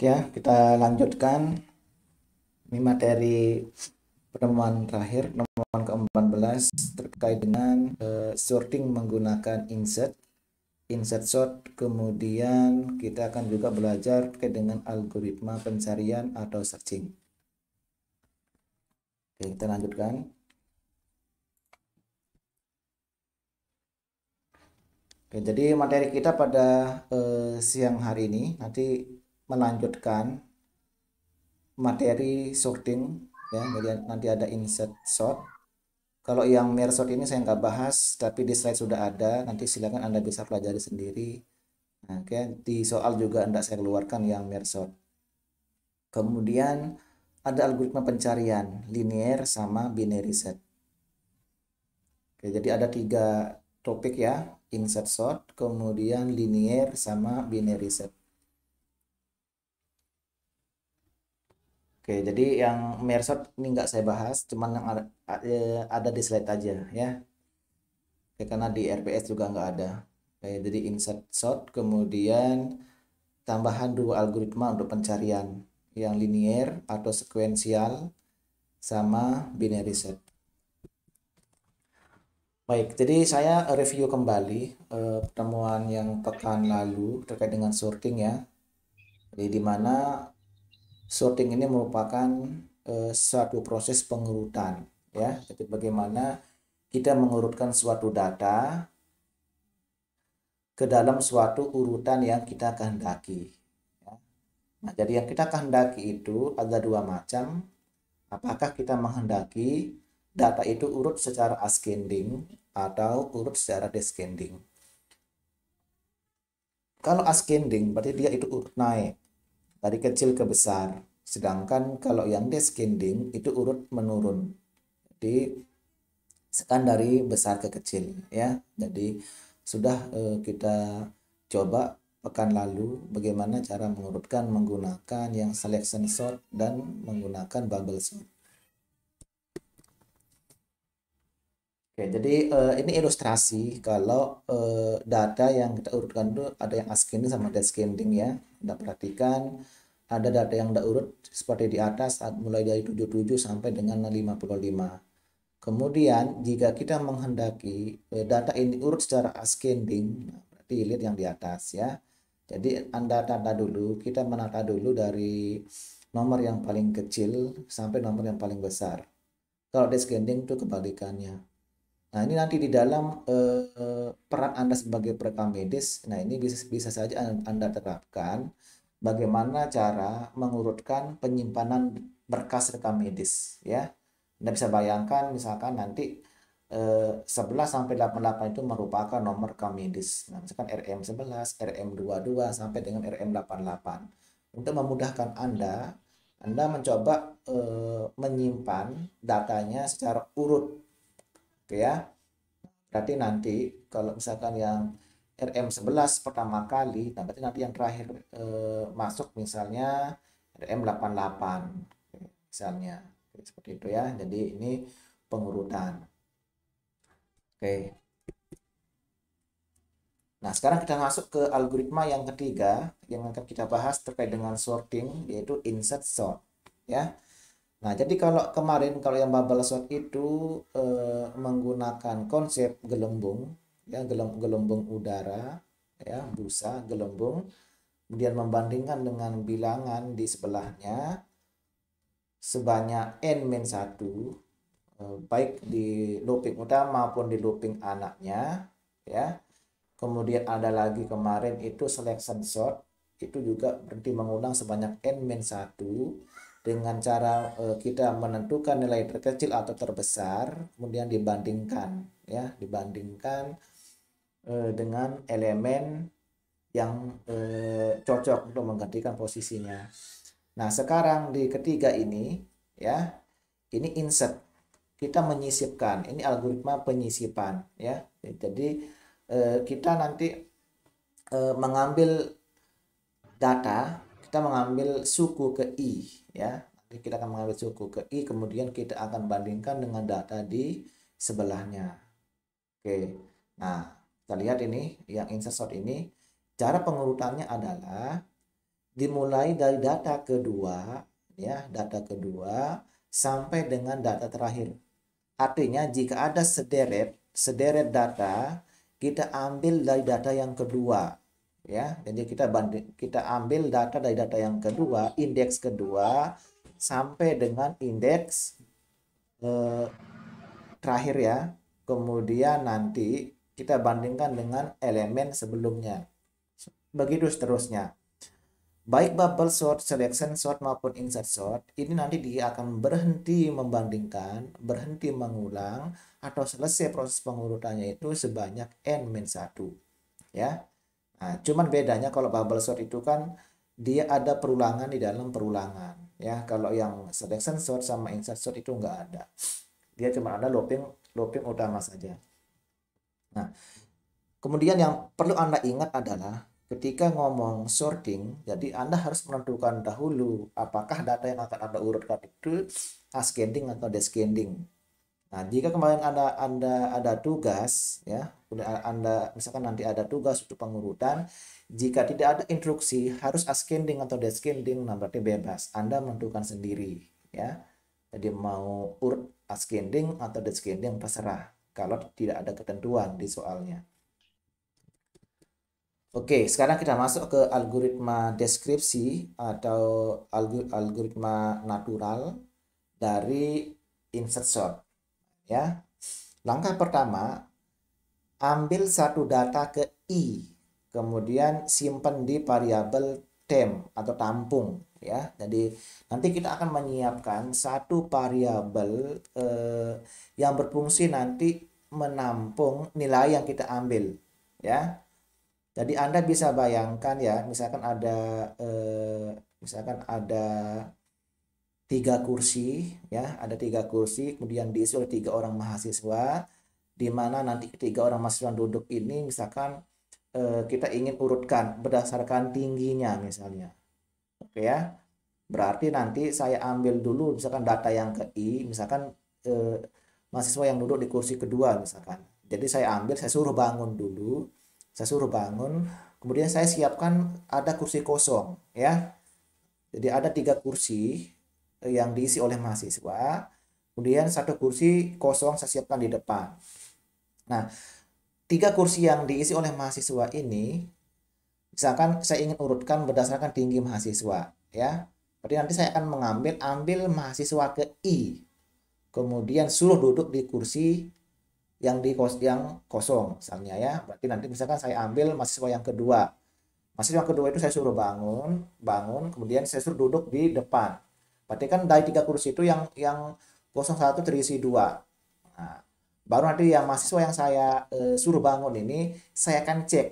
ya, kita lanjutkan ini materi penemuan terakhir, nomor ke-14 terkait dengan uh, sorting menggunakan insert, insert sort. Kemudian kita akan juga belajar terkait dengan algoritma pencarian atau searching. Oke, kita lanjutkan. Oke, jadi materi kita pada uh, siang hari ini nanti melanjutkan materi sorting ya jadi nanti ada insert sort kalau yang mirror sort ini saya nggak bahas tapi di slide sudah ada nanti silakan anda bisa pelajari sendiri oke di soal juga anda saya keluarkan yang mirror sort kemudian ada algoritma pencarian linear sama binary set oke, jadi ada tiga topik ya insert sort kemudian linear sama binary set Oke, jadi yang Mershot ini nggak saya bahas, cuman yang ada, eh, ada di slide aja ya. Oke, karena di RPS juga nggak ada. Oke, jadi insert shot, kemudian tambahan dua algoritma untuk pencarian yang linear atau sekuensial sama binary set. Baik, jadi saya review kembali eh, pertemuan yang pekan lalu terkait dengan sorting ya. Jadi di mana sorting ini merupakan uh, suatu proses pengurutan ya jadi bagaimana kita mengurutkan suatu data ke dalam suatu urutan yang kita kehendaki ya. nah jadi yang kita kehendaki itu ada dua macam apakah kita menghendaki data itu urut secara ascending atau urut secara descending kalau ascending berarti dia itu urut naik dari kecil ke besar. Sedangkan kalau yang descending itu urut menurun. Jadi sekan dari besar ke kecil ya. Jadi sudah eh, kita coba pekan lalu bagaimana cara mengurutkan menggunakan yang selection sort dan menggunakan bubble sort. Oke, jadi uh, ini ilustrasi kalau uh, data yang kita urutkan itu ada yang ascending sama descending ya tidak perhatikan ada data yang tidak urut seperti di atas mulai dari 77 sampai dengan 55 kemudian jika kita menghendaki eh, data ini urut secara ascending berarti lihat yang di atas ya jadi anda tanda dulu kita menata dulu dari nomor yang paling kecil sampai nomor yang paling besar kalau descending itu kebalikannya Nah, ini nanti di dalam eh, peran Anda sebagai perekam medis, nah ini bisa bisa saja Anda terapkan bagaimana cara mengurutkan penyimpanan berkas rekam medis ya. Anda bisa bayangkan misalkan nanti eh, 11 sampai 88 itu merupakan nomor rekam medis. Nah, misalkan RM11, RM22 sampai dengan RM88. Untuk memudahkan Anda, Anda mencoba eh, menyimpan datanya secara urut gitu ya berarti nanti kalau misalkan yang RM11 pertama kali nah berarti nanti yang terakhir e, masuk misalnya RM88 misalnya seperti itu ya jadi ini pengurutan oke nah sekarang kita masuk ke algoritma yang ketiga yang akan kita bahas terkait dengan sorting yaitu insert sort ya Nah, jadi kalau kemarin kalau yang bubble shot itu eh, menggunakan konsep gelembung, ya gelembung udara, ya busa gelembung, kemudian membandingkan dengan bilangan di sebelahnya sebanyak n 1 satu, eh, baik di looping utama maupun di looping anaknya, ya. Kemudian ada lagi kemarin itu selection shot itu juga berarti mengulang sebanyak n 1 satu dengan cara uh, kita menentukan nilai terkecil atau terbesar kemudian dibandingkan ya dibandingkan uh, dengan elemen yang uh, cocok untuk menggantikan posisinya. Nah, sekarang di ketiga ini ya, ini insert. Kita menyisipkan. Ini algoritma penyisipan ya. Jadi uh, kita nanti uh, mengambil data, kita mengambil suku ke i ya nanti kita akan mengambil suku ke i kemudian kita akan bandingkan dengan data di sebelahnya oke nah kita lihat ini yang insert sort ini cara pengurutannya adalah dimulai dari data kedua ya data kedua sampai dengan data terakhir artinya jika ada sederet sederet data kita ambil dari data yang kedua ya jadi kita banding kita ambil data dari data yang kedua indeks kedua sampai dengan indeks eh, terakhir ya kemudian nanti kita bandingkan dengan elemen sebelumnya begitu seterusnya baik bubble sort selection sort maupun insert sort ini nanti dia akan berhenti membandingkan berhenti mengulang atau selesai proses pengurutannya itu sebanyak n-1 ya Nah, cuman bedanya kalau bubble sort itu kan dia ada perulangan di dalam perulangan ya kalau yang selection sort sama insert sort itu enggak ada dia cuma ada looping looping utama saja nah kemudian yang perlu anda ingat adalah ketika ngomong sorting jadi anda harus menentukan dahulu apakah data yang akan anda urutkan itu ascending atau descending Nah, jika kemarin Anda Anda ada tugas ya, Anda misalkan nanti ada tugas untuk pengurutan, jika tidak ada instruksi harus ascending atau descending, nah berarti bebas. Anda menentukan sendiri ya. Jadi mau urut ascending atau descending terserah kalau tidak ada ketentuan di soalnya. Oke, sekarang kita masuk ke algoritma deskripsi atau algoritma natural dari insert sort ya. Langkah pertama, ambil satu data ke i, kemudian simpan di variabel tem atau tampung ya. Jadi nanti kita akan menyiapkan satu variabel eh, yang berfungsi nanti menampung nilai yang kita ambil ya. Jadi Anda bisa bayangkan ya, misalkan ada eh, misalkan ada tiga kursi ya ada tiga kursi kemudian diisi oleh tiga orang mahasiswa di mana nanti tiga orang mahasiswa duduk ini misalkan eh, kita ingin urutkan berdasarkan tingginya misalnya oke ya berarti nanti saya ambil dulu misalkan data yang ke I misalkan eh, mahasiswa yang duduk di kursi kedua misalkan jadi saya ambil saya suruh bangun dulu saya suruh bangun kemudian saya siapkan ada kursi kosong ya jadi ada tiga kursi yang diisi oleh mahasiswa. Kemudian satu kursi kosong saya siapkan di depan. Nah, tiga kursi yang diisi oleh mahasiswa ini, misalkan saya ingin urutkan berdasarkan tinggi mahasiswa, ya. Berarti nanti saya akan mengambil ambil mahasiswa ke I, kemudian suruh duduk di kursi yang di kos yang kosong misalnya ya. Berarti nanti misalkan saya ambil mahasiswa yang kedua, mahasiswa yang kedua itu saya suruh bangun, bangun, kemudian saya suruh duduk di depan Berarti kan dari tiga kursi itu yang yang satu terisi dua. Nah, baru nanti yang mahasiswa yang saya e, suruh bangun ini saya akan cek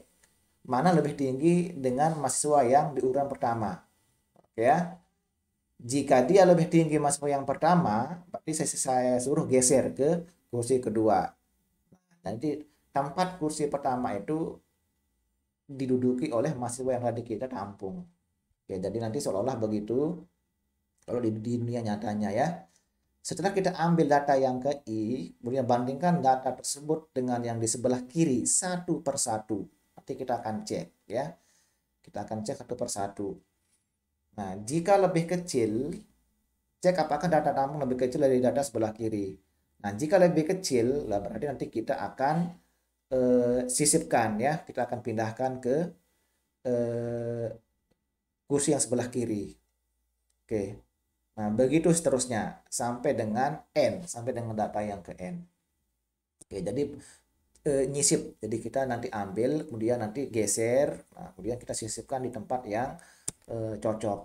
mana lebih tinggi dengan mahasiswa yang di urutan pertama. Ya. Jika dia lebih tinggi mahasiswa yang pertama, berarti saya, saya suruh geser ke kursi kedua. Nanti tempat kursi pertama itu diduduki oleh mahasiswa yang tadi kita tampung. Oke, jadi nanti seolah-olah begitu kalau di, dunia nyatanya ya. Setelah kita ambil data yang ke I, kemudian bandingkan data tersebut dengan yang di sebelah kiri satu persatu. Nanti kita akan cek ya. Kita akan cek satu persatu. Nah, jika lebih kecil, cek apakah data tamu lebih kecil dari data sebelah kiri. Nah, jika lebih kecil, lah berarti nanti kita akan eh, sisipkan ya, kita akan pindahkan ke eh, kursi yang sebelah kiri. Oke. Nah, begitu seterusnya sampai dengan n, sampai dengan data yang ke n. Oke, jadi e, nyisip. Jadi kita nanti ambil, kemudian nanti geser, nah, kemudian kita sisipkan di tempat yang e, cocok.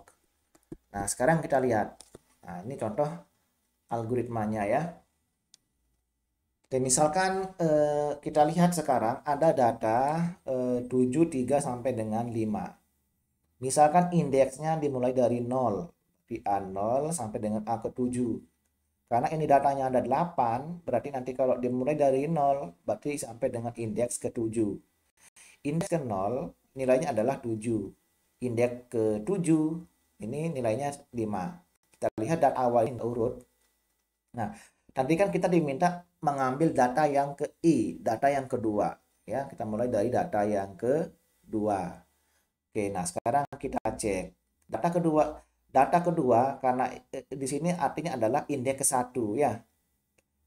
Nah, sekarang kita lihat. Nah, ini contoh algoritmanya ya. Oke, misalkan e, kita lihat sekarang ada data e, 73 sampai dengan 5. Misalkan indeksnya dimulai dari 0 di A0 sampai dengan A ke 7. Karena ini datanya ada 8, berarti nanti kalau dimulai dari 0, berarti sampai dengan indeks ke 7. Indeks ke 0 nilainya adalah 7. Indeks ke 7 ini nilainya 5. Kita lihat dari awal ini urut. Nah, tadi kan kita diminta mengambil data yang ke I, data yang kedua. Ya, kita mulai dari data yang kedua. Oke, nah sekarang kita cek. Data kedua, Data kedua karena eh, di sini artinya adalah indeks ke satu ya.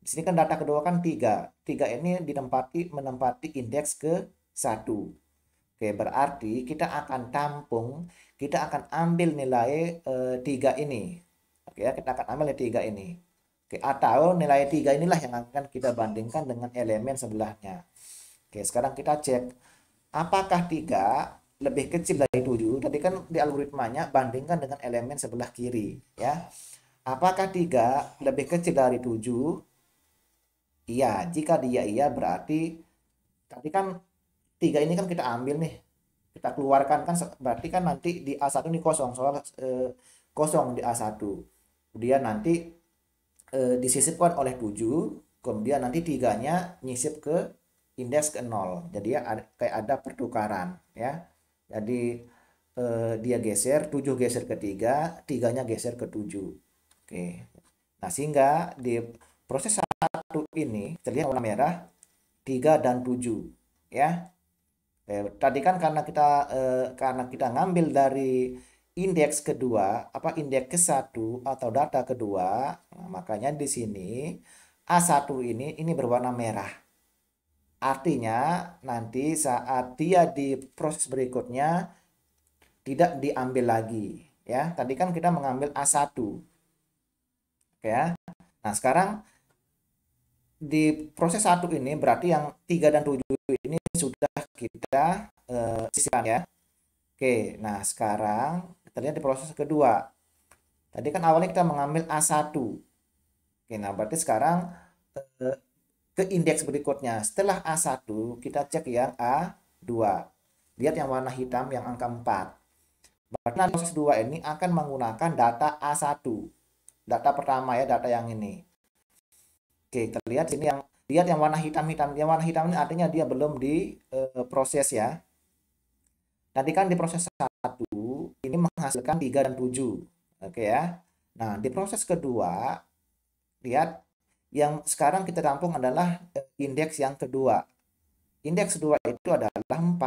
Di sini kan data kedua kan tiga. Tiga ini ditempati menempati indeks ke satu. Oke, berarti kita akan tampung, kita akan ambil nilai eh, tiga e, ini. Oke, ya kita akan ambil tiga ini. Oke, atau nilai tiga inilah yang akan kita bandingkan dengan elemen sebelahnya. Oke, sekarang kita cek apakah tiga lebih kecil dari 7 tadi kan di algoritmanya bandingkan dengan elemen sebelah kiri ya apakah 3 lebih kecil dari 7 iya jika dia iya berarti tadi kan 3 ini kan kita ambil nih kita keluarkan kan berarti kan nanti di A1 ini kosong soal eh, kosong di A1 kemudian nanti eh, disisipkan oleh 7 kemudian nanti tiganya nyisip ke indeks ke 0 jadi ya ada, kayak ada pertukaran ya jadi eh, dia geser 7 geser ke 3, 3-nya geser ke 7. Oke. Nah, sehingga di proses 1 ini terlihat warna merah 3 dan 7 ya. Eh, tadi kan karena kita eh, karena kita ngambil dari indeks kedua, apa indeks ke satu atau data kedua, nah, makanya di sini A1 ini ini berwarna merah Artinya nanti saat dia di proses berikutnya tidak diambil lagi ya. Tadi kan kita mengambil A1. Oke ya. Nah, sekarang di proses satu ini berarti yang 3 dan 7 ini sudah kita uh, sisihkan ya. Oke, nah sekarang kita di proses kedua. Tadi kan awalnya kita mengambil A1. Oke, nah berarti sekarang uh, ke indeks berikutnya. Setelah A1, kita cek yang A2. Lihat yang warna hitam yang angka 4. Berarti analisis 2 ini akan menggunakan data A1. Data pertama ya, data yang ini. Oke, kita lihat sini yang lihat yang warna hitam-hitam. Yang warna hitam ini artinya dia belum diproses eh, e, ya. Tadi kan di proses 1 ini menghasilkan 3 dan 7. Oke ya. Nah, di proses kedua lihat yang sekarang kita tampung adalah eh, indeks yang kedua. Indeks kedua itu adalah 4.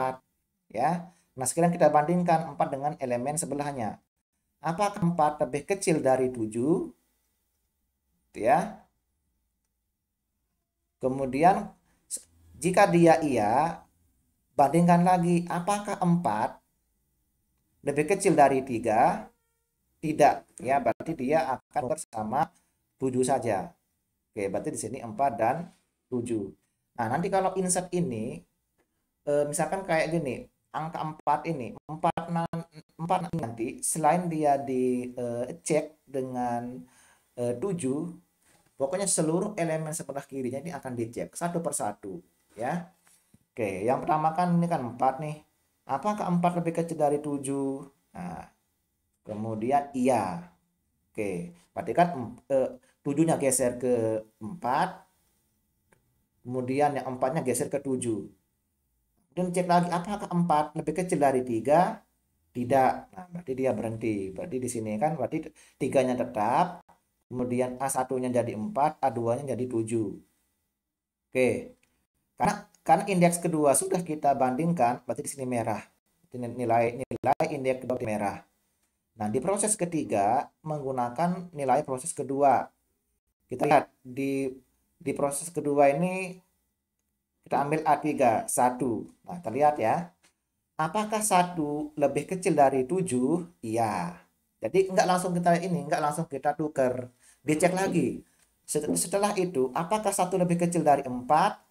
Ya. Nah, sekarang kita bandingkan 4 dengan elemen sebelahnya. Apakah 4 lebih kecil dari 7? Ya. Kemudian jika dia iya, bandingkan lagi apakah 4 lebih kecil dari 3? Tidak, ya berarti dia akan bersama 7 saja. Oke, berarti di sini 4 dan 7. Nah, nanti kalau insert ini, eh, misalkan kayak gini, angka 4 ini, 4, 4 nanti selain dia di eh, cek dengan 7, eh, pokoknya seluruh elemen sebelah kirinya ini akan dicek satu persatu. ya. Oke, yang pertama kan ini kan 4 nih. Apakah 4 lebih kecil dari 7? Nah, kemudian iya. Oke, berarti kan tujuhnya geser ke empat kemudian yang empatnya geser ke tujuh kemudian cek lagi apakah empat lebih kecil dari tiga tidak nah berarti dia berhenti berarti di sini kan berarti tiganya tetap kemudian a nya jadi empat a 2 nya jadi tujuh oke karena karena indeks kedua sudah kita bandingkan berarti di sini merah nilai nilai indeks kedua merah nah di proses ketiga menggunakan nilai proses kedua kita lihat di di proses kedua ini kita ambil A3 1. Nah, terlihat ya. Apakah satu lebih kecil dari 7? Iya. Jadi nggak langsung kita ini, nggak langsung kita tuker. Dicek lagi. Setelah itu, apakah satu lebih kecil dari 4?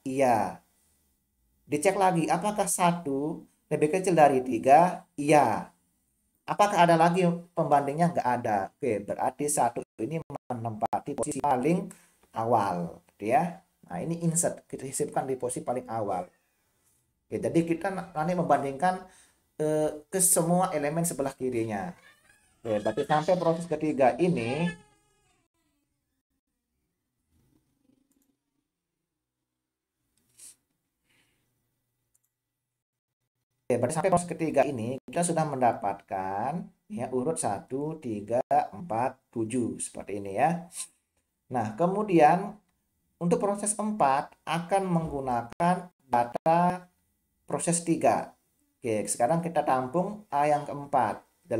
Iya. Dicek lagi, apakah satu lebih kecil dari 3? Iya. Apakah ada lagi pembandingnya? Nggak ada. Oke, berarti satu ini menempati posisi paling awal gitu ya nah ini insert kita sisipkan di posisi paling awal Oke, jadi kita nanti membandingkan eh, ke semua elemen sebelah kirinya Oke, berarti sampai proses ketiga ini ya berarti sampai pos ketiga ini kita sudah mendapatkan ya urut 1 3 4 7 seperti ini ya. Nah, kemudian untuk proses 4 akan menggunakan data proses 3. Oke, sekarang kita tampung A yang keempat, 8.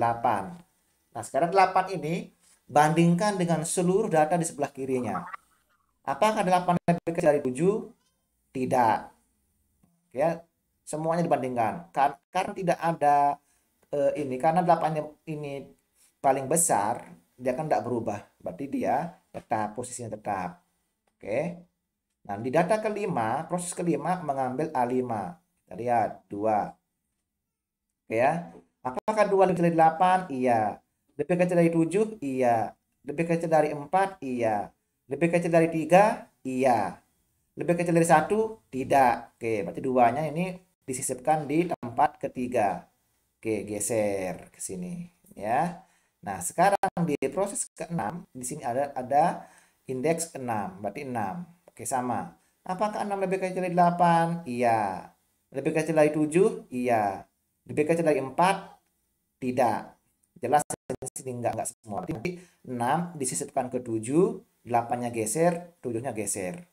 Nah, sekarang 8 ini bandingkan dengan seluruh data di sebelah kirinya. Apakah 8 lebih kecil dari 7? Tidak. Ya, semuanya dibandingkan kan kan tidak ada uh, ini karena delapannya ini paling besar dia kan tidak berubah berarti dia tetap posisinya tetap oke okay. nah di data kelima proses kelima mengambil A5 kita lihat dua oke okay, ya apakah dua lebih dari delapan iya lebih kecil dari tujuh iya lebih kecil dari empat iya lebih kecil dari tiga iya lebih kecil dari satu tidak oke okay, berarti duanya ini disisipkan di tempat ketiga. Oke, geser ke sini ya. Nah, sekarang di proses ke-6 di sini ada ada indeks 6, berarti 6. Oke, sama. Apakah 6 lebih kecil dari 8? Iya. Lebih kecil dari 7? Iya. Lebih kecil dari 4? Tidak. Jelas sini enggak enggak semua. Berarti 6 disisipkan ke 7, 8-nya geser, 7-nya geser.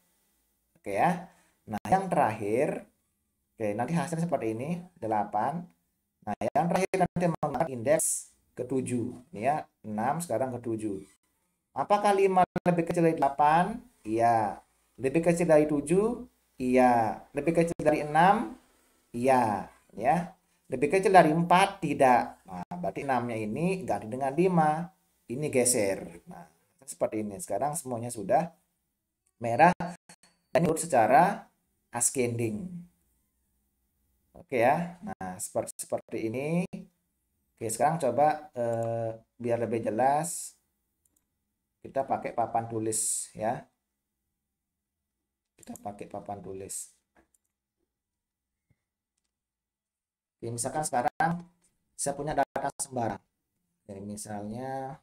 Oke ya. Nah, yang terakhir Oke, nanti hasilnya seperti ini, 8. Nah, yang terakhir nanti mengangkat indeks ke-7. Ini ya, 6 sekarang ke-7. Apakah 5 lebih kecil dari 8? Iya. Lebih kecil dari 7? Iya. Lebih kecil dari 6? Iya. Ya. Lebih kecil dari 4? Tidak. Nah, berarti 6-nya ini ganti dengan 5. Ini geser. Nah, seperti ini. Sekarang semuanya sudah merah dan urut secara ascending. Oke ya. Nah, seperti seperti ini. Oke, sekarang coba eh, biar lebih jelas kita pakai papan tulis ya. Kita pakai papan tulis. Oke, misalkan sekarang saya punya data sembarang. Jadi misalnya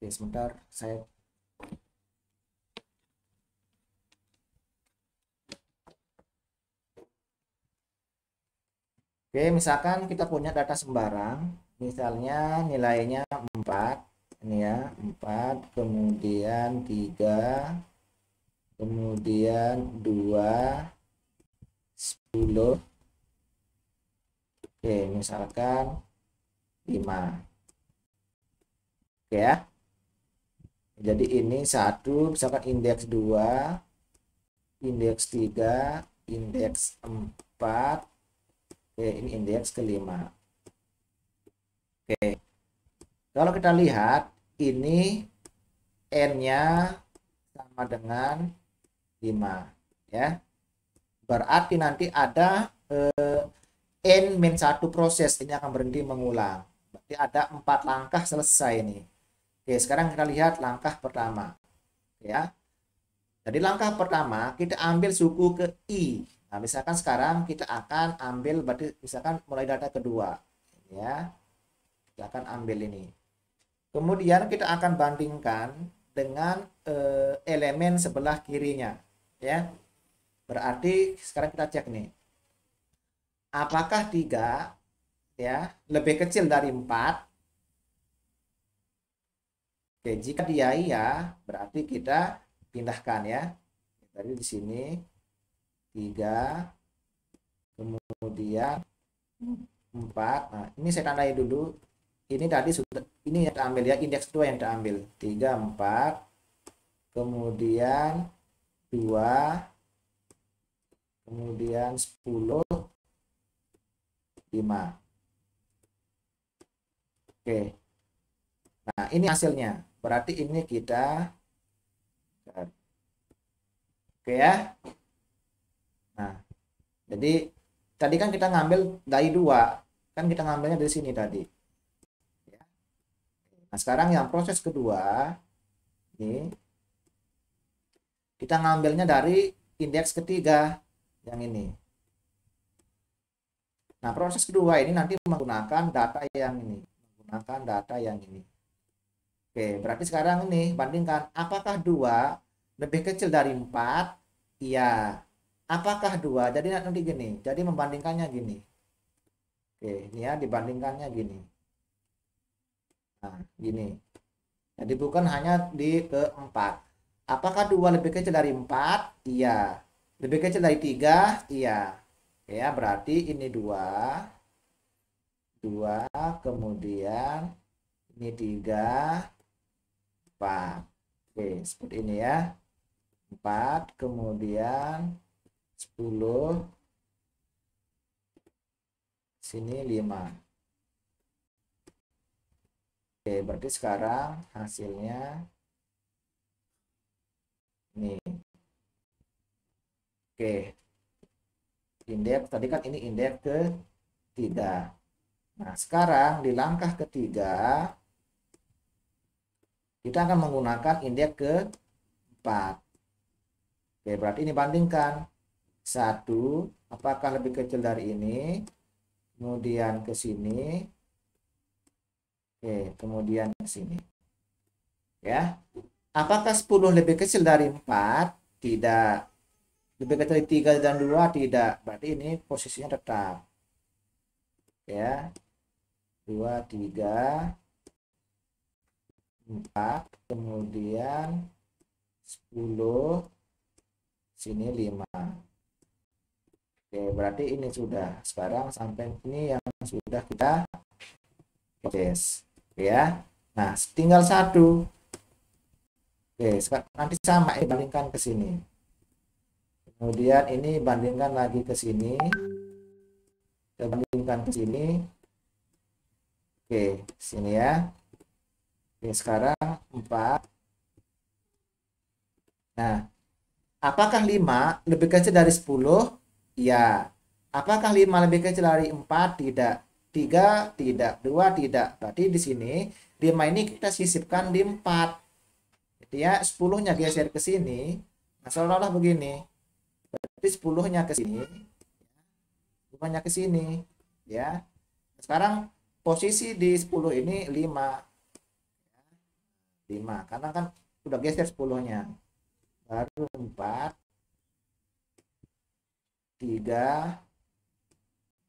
Oke, ya, sebentar saya Oke, misalkan kita punya data sembarang, misalnya nilainya 4, ini ya, 4, kemudian 3, kemudian 2, 10. Oke, misalkan 5. Oke ya jadi ini satu misalkan indeks 2 indeks 3 indeks 4 oke ini indeks kelima oke kalau kita lihat ini n-nya sama dengan 5 ya berarti nanti ada eh, n 1 proses ini akan berhenti mengulang berarti ada empat langkah selesai nih Oke, sekarang kita lihat langkah pertama. Ya. Jadi langkah pertama kita ambil suku ke i. Nah, misalkan sekarang kita akan ambil berarti misalkan mulai data kedua, ya. Kita akan ambil ini. Kemudian kita akan bandingkan dengan eh, elemen sebelah kirinya, ya. Berarti sekarang kita cek nih. Apakah 3 ya lebih kecil dari 4 Oke, jika dia iya, berarti kita pindahkan ya. Tadi di sini 3 kemudian 4. Nah, ini saya tandai dulu. Ini tadi sudah ini yang kita ya, indeks 2 yang kita ambil. 3 4 kemudian 2 kemudian 10 5. Oke. Nah, ini hasilnya. Berarti ini kita Oke ya. Nah, jadi tadi kan kita ngambil dari dua, kan kita ngambilnya dari sini tadi. Nah, sekarang yang proses kedua ini kita ngambilnya dari indeks ketiga yang ini. Nah, proses kedua ini nanti menggunakan data yang ini, menggunakan data yang ini. Oke, berarti sekarang ini bandingkan apakah dua lebih kecil dari empat? Iya. Apakah dua? Jadi nanti gini. Jadi membandingkannya gini. Oke, ini ya dibandingkannya gini. Nah, gini. Jadi bukan hanya di keempat. Apakah dua lebih kecil dari empat? Iya. Lebih kecil dari tiga? Iya. Ya, berarti ini dua. Dua, kemudian ini tiga, 4. Oke, seperti ini ya. 4, kemudian 10, sini 5. Oke, berarti sekarang hasilnya ini. Oke, indeks tadi kan ini indeks ketiga. Nah, sekarang di langkah ketiga kita akan menggunakan indeks ke 4 Oke, berarti ini bandingkan. Satu, apakah lebih kecil dari ini? Kemudian ke sini. Oke, kemudian ke sini. Ya. Apakah 10 lebih kecil dari 4? Tidak. Lebih kecil dari 3 dan 2? Tidak. Berarti ini posisinya tetap. Ya. 2, 3, 4 kemudian 10 sini 5 Oke berarti ini sudah sekarang sampai ini yang sudah kita proses ya nah tinggal satu Oke nanti sama ya bandingkan ke sini kemudian ini bandingkan lagi ke sini kita bandingkan ke sini Oke sini ya Oke, sekarang 4. Nah, apakah 5 lebih kecil dari 10? Ya. Apakah 5 lebih kecil dari 4? Tidak. 3 tidak, 2 tidak. Berarti di sini 5 ini kita sisipkan di 4. Jadi ya 10-nya geser ke sini. Nah, seolah-olah begini. Berarti 10-nya ke sini. 5-nya ke sini, ya. Sekarang posisi di 10 ini 5. 5 karena kan udah geser 10 nya baru 4 3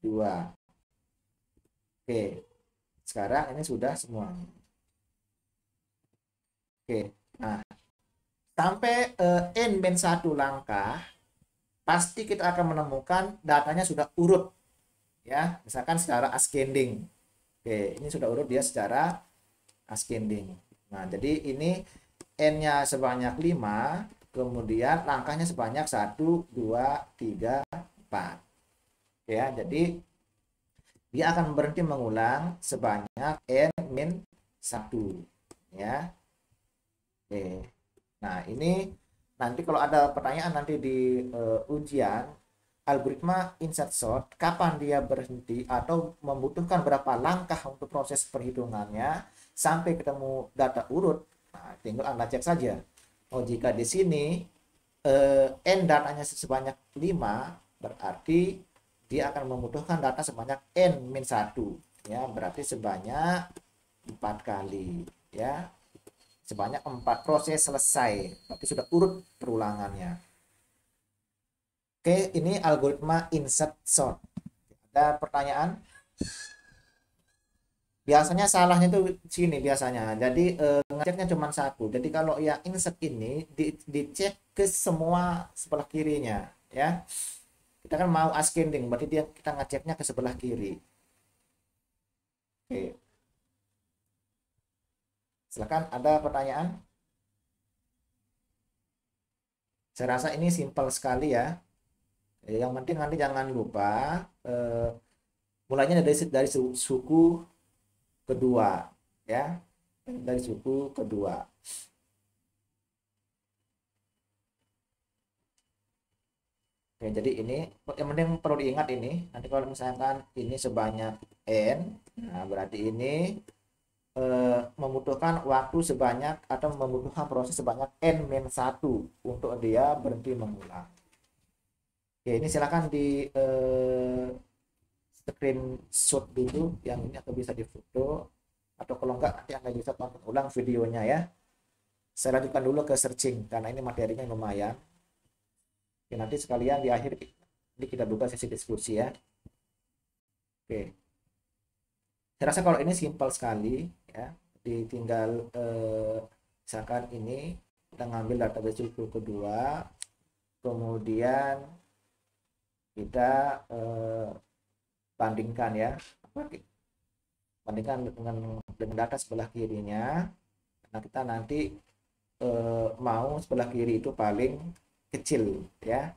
2 oke sekarang ini sudah semua oke nah sampai uh, n band 1 langkah pasti kita akan menemukan datanya sudah urut ya misalkan secara ascending oke ini sudah urut dia secara ascending Nah, jadi ini N-nya sebanyak 5, kemudian langkahnya sebanyak 1, 2, 3, 4. Ya, jadi dia akan berhenti mengulang sebanyak N min 1. Ya. Oke. Nah, ini nanti kalau ada pertanyaan nanti di uh, ujian, algoritma insert sort kapan dia berhenti atau membutuhkan berapa langkah untuk proses perhitungannya sampai ketemu data urut, nah, tinggal Anda cek saja. Oh, jika di sini eh, N datanya sebanyak 5, berarti dia akan membutuhkan data sebanyak N min 1. Ya, berarti sebanyak empat kali. Ya, sebanyak empat proses selesai. Berarti sudah urut perulangannya. Oke, ini algoritma insert sort. Ada pertanyaan? biasanya salahnya itu sini biasanya jadi eh, ngeceknya cuma satu jadi kalau ya insert ini di, dicek ke semua sebelah kirinya ya kita kan mau ascending berarti dia kita ngeceknya ke sebelah kiri oke silahkan ada pertanyaan saya rasa ini simpel sekali ya eh, yang penting nanti jangan lupa eh, mulainya dari dari suku kedua ya dari suku kedua Oke, jadi ini yang penting perlu diingat ini nanti kalau misalkan ini sebanyak n nah berarti ini e, membutuhkan waktu sebanyak atau membutuhkan proses sebanyak n min satu untuk dia berhenti mengulang Oke, ini silakan di e, screen screenshot dulu yang ini atau bisa difoto atau kalau enggak nanti anda bisa tonton ulang videonya ya saya lanjutkan dulu ke searching karena ini materinya lumayan Oke, nanti sekalian di akhir ini kita buka sesi diskusi ya Oke saya rasa kalau ini simpel sekali ya ditinggal eh, misalkan ini kita ngambil database judul kedua kemudian kita eh, bandingkan ya bandingkan dengan dengan data sebelah kirinya karena kita nanti eh, mau sebelah kiri itu paling kecil ya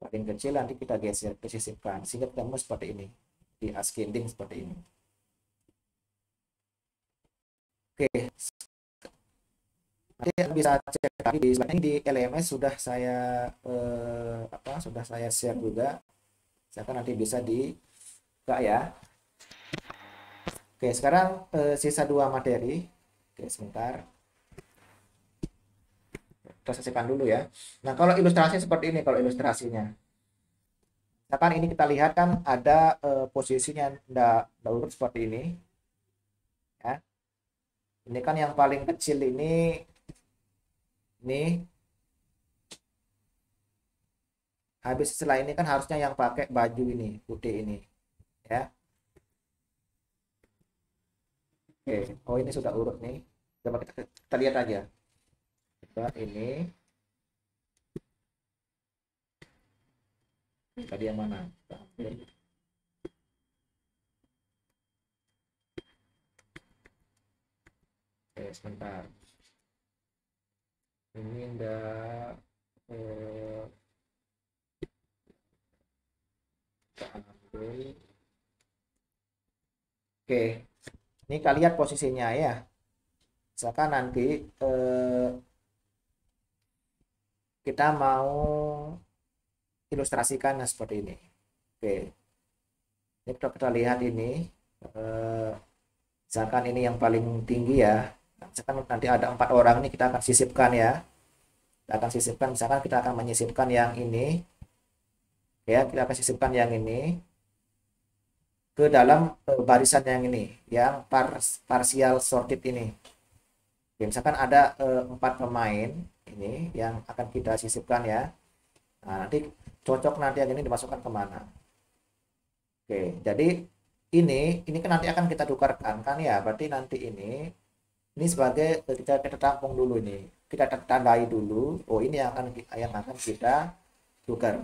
paling kecil nanti kita geser ke sisi sisipkan sehingga ketemu seperti ini di ascending seperti ini oke nanti bisa cek lagi di di LMS sudah saya eh, apa sudah saya share juga Misalkan nanti bisa dibuka ya. Oke, sekarang e, sisa dua materi. Oke, sebentar. Kita dulu ya. Nah, kalau ilustrasi seperti ini kalau ilustrasinya. Misalkan ini kita lihat kan ada e, posisinya ndak urut seperti ini. Ya. Ini kan yang paling kecil ini ini habis setelah ini kan harusnya yang pakai baju ini putih ini ya oke oh ini sudah urut nih coba kita, kita lihat aja coba ini tadi yang mana oke sebentar ini ndak eh, oke ini kalian lihat posisinya ya misalkan nanti eh, kita mau ilustrasikan seperti ini oke ini kita, kita lihat ini eh, misalkan ini yang paling tinggi ya misalkan nanti ada empat orang ini kita akan sisipkan ya kita akan sisipkan misalkan kita akan menyisipkan yang ini ya kita akan sisipkan yang ini ke dalam eh, barisan yang ini yang pars parsial sorted ini Oke, ya, misalkan ada eh, empat pemain ini yang akan kita sisipkan ya nah, nanti cocok nanti yang ini dimasukkan kemana oke jadi ini ini kan nanti akan kita tukarkan kan ya berarti nanti ini ini sebagai eh, kita kita tampung dulu ini kita tandai dulu oh ini yang akan yang akan kita tukar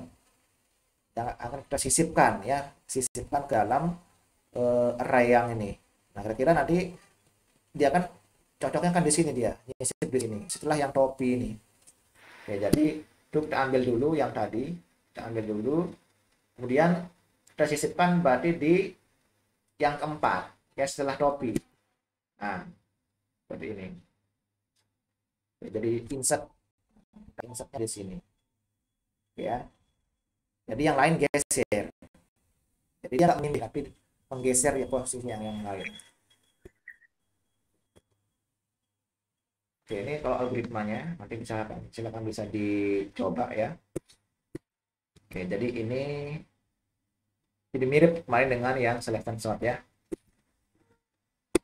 kita akan kita sisipkan ya sisipkan ke dalam uh, array yang ini nah kira-kira nanti dia akan cocoknya kan di sini dia nyisip di sini setelah yang topi ini oke jadi itu kita ambil dulu yang tadi kita ambil dulu kemudian kita sisipkan berarti di yang keempat ya setelah topi nah seperti ini ya, jadi insert insertnya di sini ya jadi yang lain geser jadi dia nggak memilih tapi menggeser ya posisinya yang lain oke ini kalau algoritmanya nanti bisa silakan bisa dicoba ya oke jadi ini jadi mirip kemarin dengan yang selection sort ya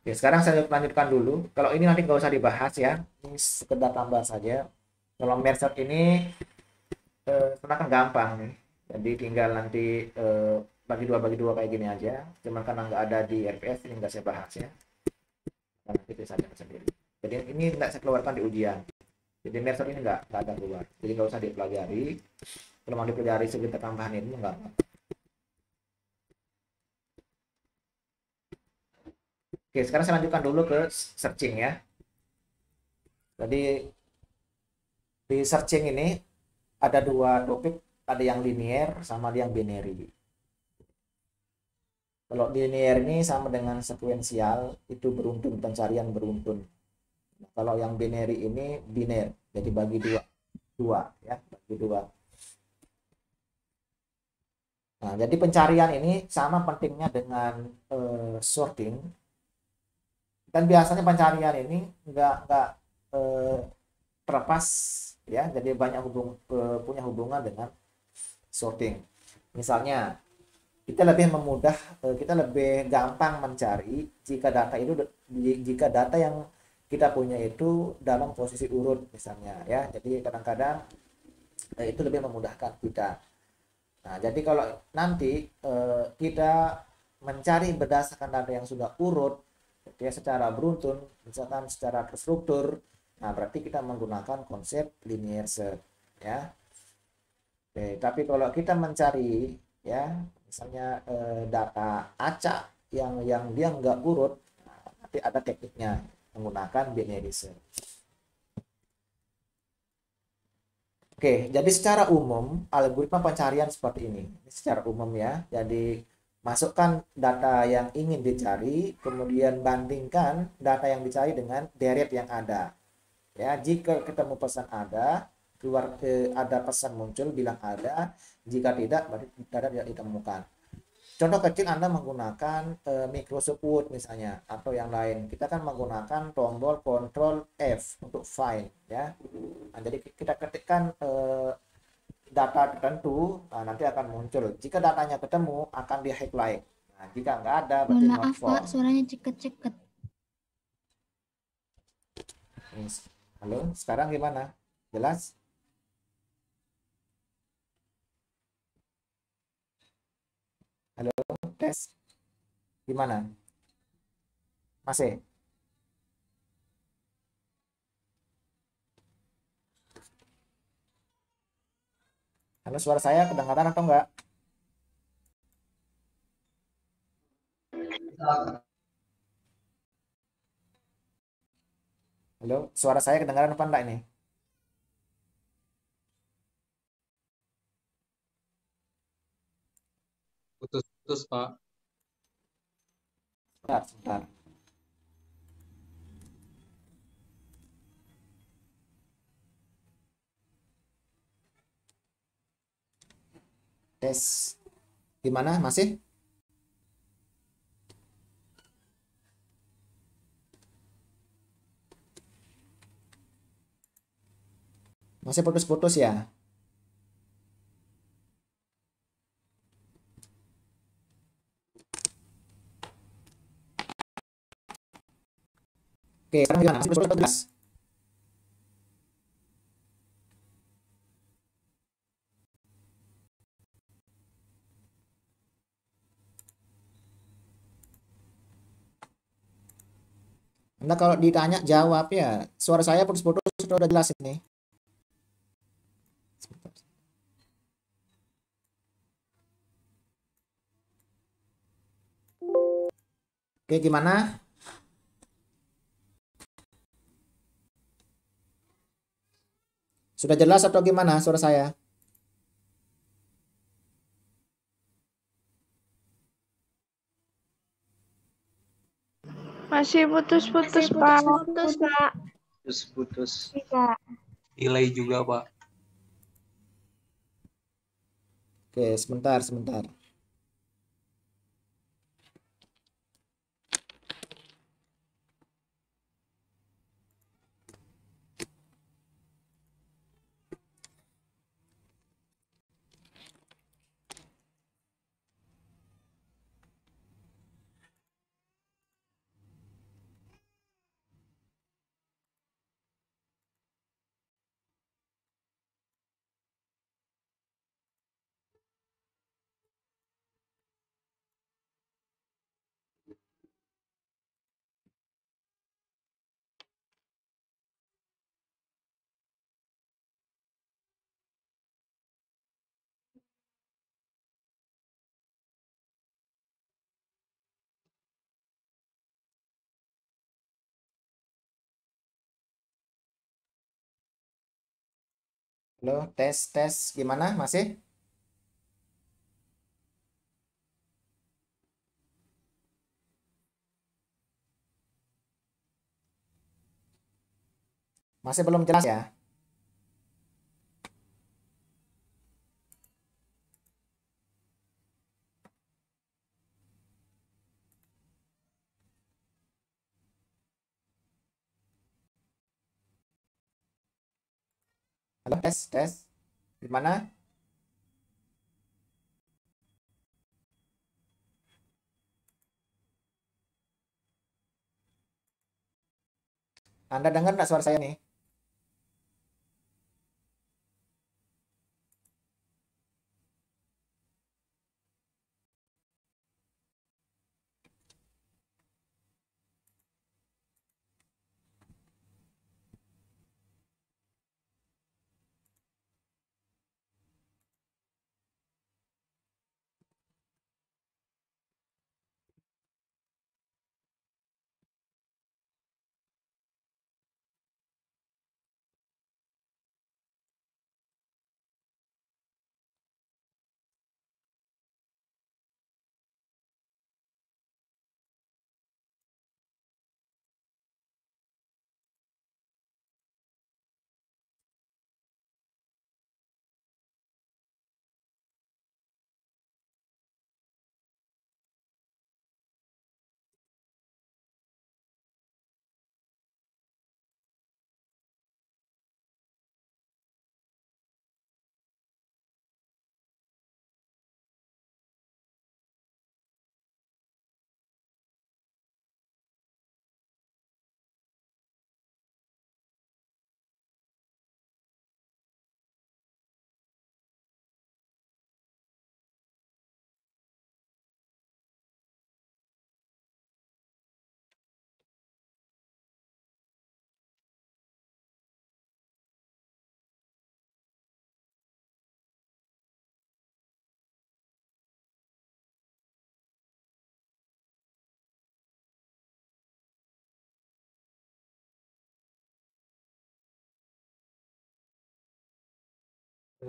Oke, sekarang saya lanjutkan dulu. Kalau ini nanti nggak usah dibahas ya, ini sekedar tambah saja. Kalau merge ini eh, sebenarnya kan gampang nih jadi tinggal nanti eh, bagi dua bagi dua kayak gini aja Cuma karena nggak ada di RPS ini nggak saya bahas ya Nanti bisa saja sendiri jadi ini nggak saya keluarkan di ujian jadi Mercer ini nggak ada keluar jadi nggak usah dipelajari kalau mau dipelajari segitu tambahan ini nggak Oke, sekarang saya lanjutkan dulu ke searching ya. Jadi di searching ini ada dua topik ada yang linier sama ada yang binary kalau linear ini sama dengan sekuensial itu beruntun pencarian beruntun kalau yang binary ini biner jadi bagi dua dua ya bagi dua nah jadi pencarian ini sama pentingnya dengan uh, sorting dan biasanya pencarian ini nggak nggak uh, terlepas ya jadi banyak hubung uh, punya hubungan dengan sorting. Misalnya kita lebih memudah, eh, kita lebih gampang mencari jika data itu jika data yang kita punya itu dalam posisi urut misalnya ya. Jadi kadang-kadang eh, itu lebih memudahkan kita. Nah, jadi kalau nanti eh, kita mencari berdasarkan data yang sudah urut, ya secara beruntun, misalkan secara terstruktur, nah berarti kita menggunakan konsep linear search ya. Oke, tapi kalau kita mencari ya misalnya eh, data acak yang yang dia nggak urut, nanti ada tekniknya menggunakan binary search. Oke, jadi secara umum algoritma pencarian seperti ini. Secara umum ya. Jadi masukkan data yang ingin dicari, kemudian bandingkan data yang dicari dengan deret yang ada. Ya, jika ketemu pesan ada, keluar eh, ada pesan muncul bilang ada jika tidak berarti tidak tidak ditemukan contoh kecil anda menggunakan eh, Microsoft Word misalnya atau yang lain kita kan menggunakan tombol Control F untuk file ya nah, jadi kita ketikkan eh, data tertentu nah, nanti akan muncul jika datanya ketemu akan di highlight. nah, jika nggak ada berarti Mohon maaf Pak suaranya ceket-ceket halo sekarang gimana jelas tes gimana masih e. Halo suara saya kedengaran atau enggak? Halo, suara saya kedengaran apa enggak ini? putus Pak. sebentar sebentar. Tes. Gimana masih? Masih putus-putus ya? Oke, sekarang gimana? Masih bersuara jelas. Anda nah, kalau ditanya jawab ya. Suara saya putus-putus sudah jelas ini. Oke, gimana? Sudah jelas atau gimana suara saya? Masih putus-putus, Pak. Putus, Pak. Putus-putus. Iya. Delay juga, Pak. Oke, sebentar, sebentar. Halo, tes, tes. Gimana? Masih? Masih belum jelas ya? Halo, tes, tes. Di mana? Anda dengar nggak suara saya nih?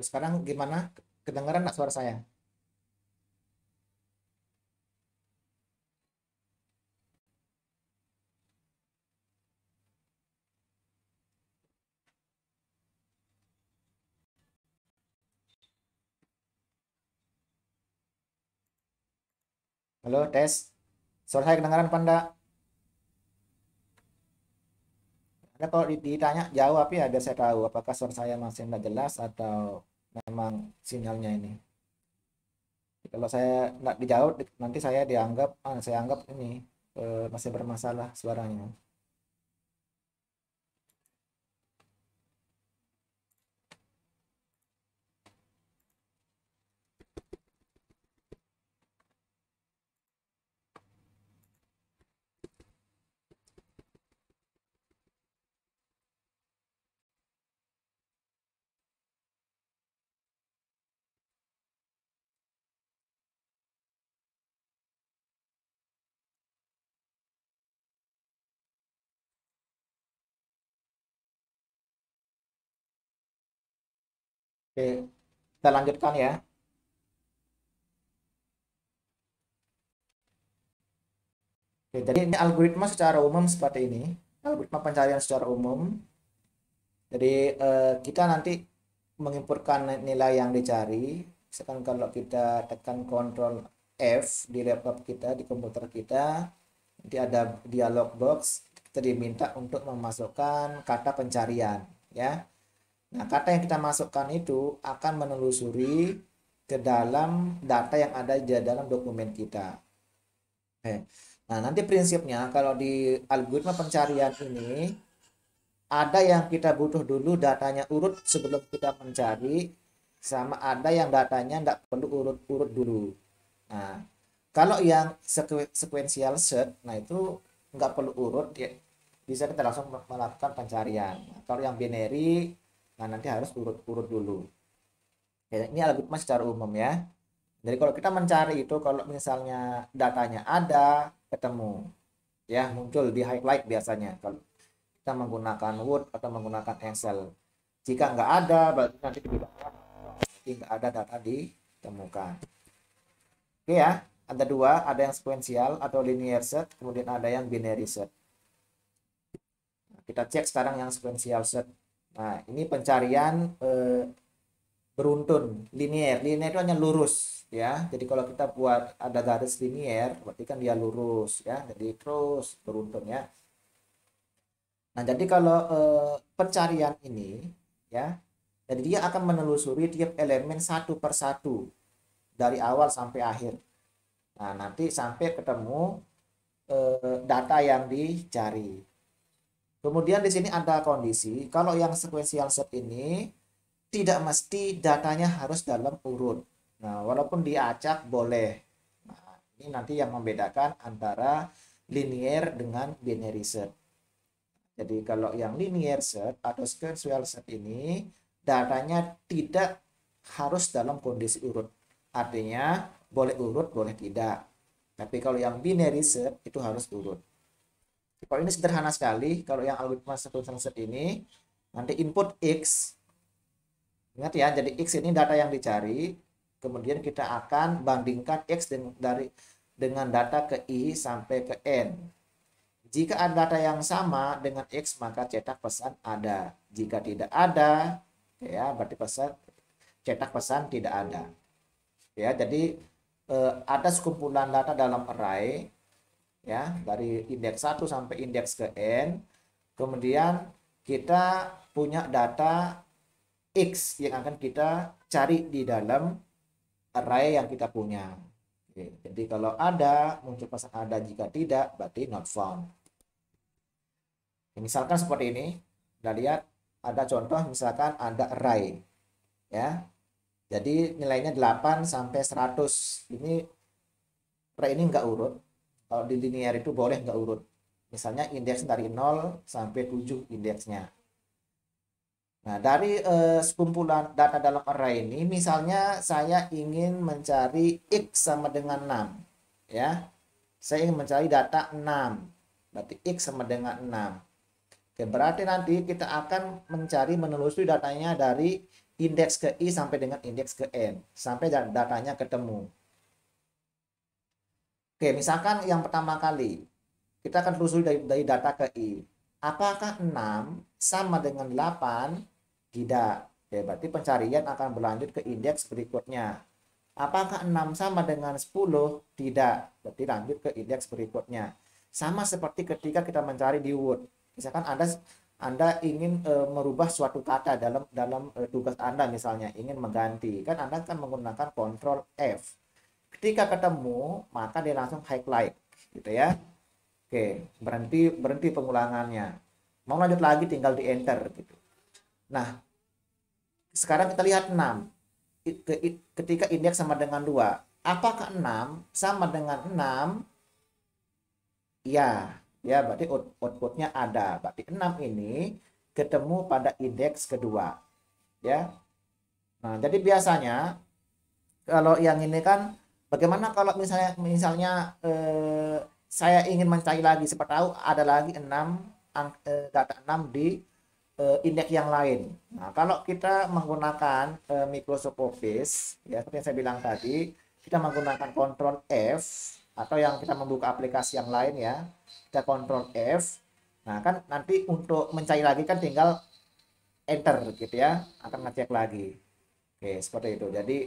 sekarang gimana kedengaran nggak suara saya Halo, tes. Suara saya kedengaran apa enggak? Anda kalau ditanya jawab ya biar saya tahu apakah suara saya masih tidak jelas atau memang sinyalnya ini. Kalau saya tidak dijawab nanti saya dianggap ah, saya anggap ini eh, masih bermasalah suaranya. Oke, kita lanjutkan ya. Oke, jadi ini algoritma secara umum seperti ini. Algoritma pencarian secara umum. Jadi eh, kita nanti menginputkan nilai yang dicari. Misalkan kalau kita tekan kontrol F di laptop kita, di komputer kita, nanti ada dialog box, kita diminta untuk memasukkan kata pencarian. ya. Nah, kata yang kita masukkan itu akan menelusuri ke dalam data yang ada di dalam dokumen kita. Oke. Nah, nanti prinsipnya kalau di algoritma pencarian ini ada yang kita butuh dulu datanya urut sebelum kita mencari sama ada yang datanya tidak perlu urut-urut dulu. Nah, kalau yang sequential search, nah itu nggak perlu urut, ya bisa kita langsung melakukan pencarian. Nah, kalau yang binary Nah, nanti harus urut-urut dulu. Ya, ini algoritma secara umum ya. Jadi kalau kita mencari itu kalau misalnya datanya ada, ketemu. Ya, muncul di highlight biasanya kalau kita menggunakan Word atau menggunakan Excel. Jika nggak ada, berarti nanti tidak nggak ada data ditemukan. Oke ya, ada dua, ada yang sekuensial atau linear set, kemudian ada yang binary set. kita cek sekarang yang sekuensial set. Nah, ini pencarian eh, beruntun, linier. Linier itu hanya lurus, ya. Jadi kalau kita buat ada garis linier, berarti kan dia lurus, ya. Jadi terus beruntun, ya. Nah, jadi kalau eh, pencarian ini, ya, jadi dia akan menelusuri tiap elemen satu per satu dari awal sampai akhir. Nah, nanti sampai ketemu eh, data yang dicari. Kemudian di sini ada kondisi, kalau yang sequential set ini tidak mesti datanya harus dalam urut. Nah, walaupun diacak boleh. Nah, ini nanti yang membedakan antara linear dengan binary set. Jadi kalau yang linear set atau sequential set ini datanya tidak harus dalam kondisi urut. Artinya boleh urut, boleh tidak. Tapi kalau yang binary set itu harus urut. Kalau ini sederhana sekali, kalau yang algoritma satu sunset ini nanti input x. Ingat ya, jadi x ini data yang dicari, kemudian kita akan bandingkan x dengan dari dengan data ke i sampai ke n. Jika ada data yang sama dengan x maka cetak pesan ada. Jika tidak ada, ya berarti pesan cetak pesan tidak ada. Ya, jadi eh, ada sekumpulan data dalam array ya dari indeks 1 sampai indeks ke n kemudian kita punya data x yang akan kita cari di dalam array yang kita punya Oke, jadi kalau ada muncul pasang ada jika tidak berarti not found misalkan seperti ini kita lihat ada contoh misalkan ada array ya jadi nilainya 8 sampai 100 ini array ini enggak urut kalau di linear itu boleh nggak urut. Misalnya indeks dari 0 sampai 7 indeksnya. Nah, dari eh, sekumpulan data dalam array ini, misalnya saya ingin mencari X sama dengan 6. ya Saya ingin mencari data 6. Berarti X sama dengan 6. Oke, berarti nanti kita akan mencari menelusuri datanya dari indeks ke I sampai dengan indeks ke N. Sampai datanya ketemu. Oke, misalkan yang pertama kali kita akan telusuri dari, dari data ke I. Apakah 6 sama dengan 8? Tidak. Oke, berarti pencarian akan berlanjut ke indeks berikutnya. Apakah 6 sama dengan 10? Tidak. Berarti lanjut ke indeks berikutnya. Sama seperti ketika kita mencari di Word. Misalkan Anda anda ingin e, merubah suatu kata dalam dalam e, tugas Anda misalnya ingin mengganti kan Anda akan menggunakan kontrol F ketika ketemu maka dia langsung highlight gitu ya oke berhenti berhenti pengulangannya mau lanjut lagi tinggal di enter gitu nah sekarang kita lihat 6 ketika indeks sama dengan 2 apakah 6 sama dengan 6 ya ya berarti outputnya ada berarti 6 ini ketemu pada indeks kedua ya nah jadi biasanya kalau yang ini kan Bagaimana kalau misalnya misalnya eh, saya ingin mencari lagi seperti tahu ada lagi enam angka eh, data 6 di eh, indeks yang lain. Nah, kalau kita menggunakan eh, Microsoft Office ya seperti yang saya bilang tadi, kita menggunakan Ctrl F atau yang kita membuka aplikasi yang lain ya, kita Ctrl F. Nah, kan nanti untuk mencari lagi kan tinggal enter gitu ya, akan ngecek lagi. Oke, seperti itu. Jadi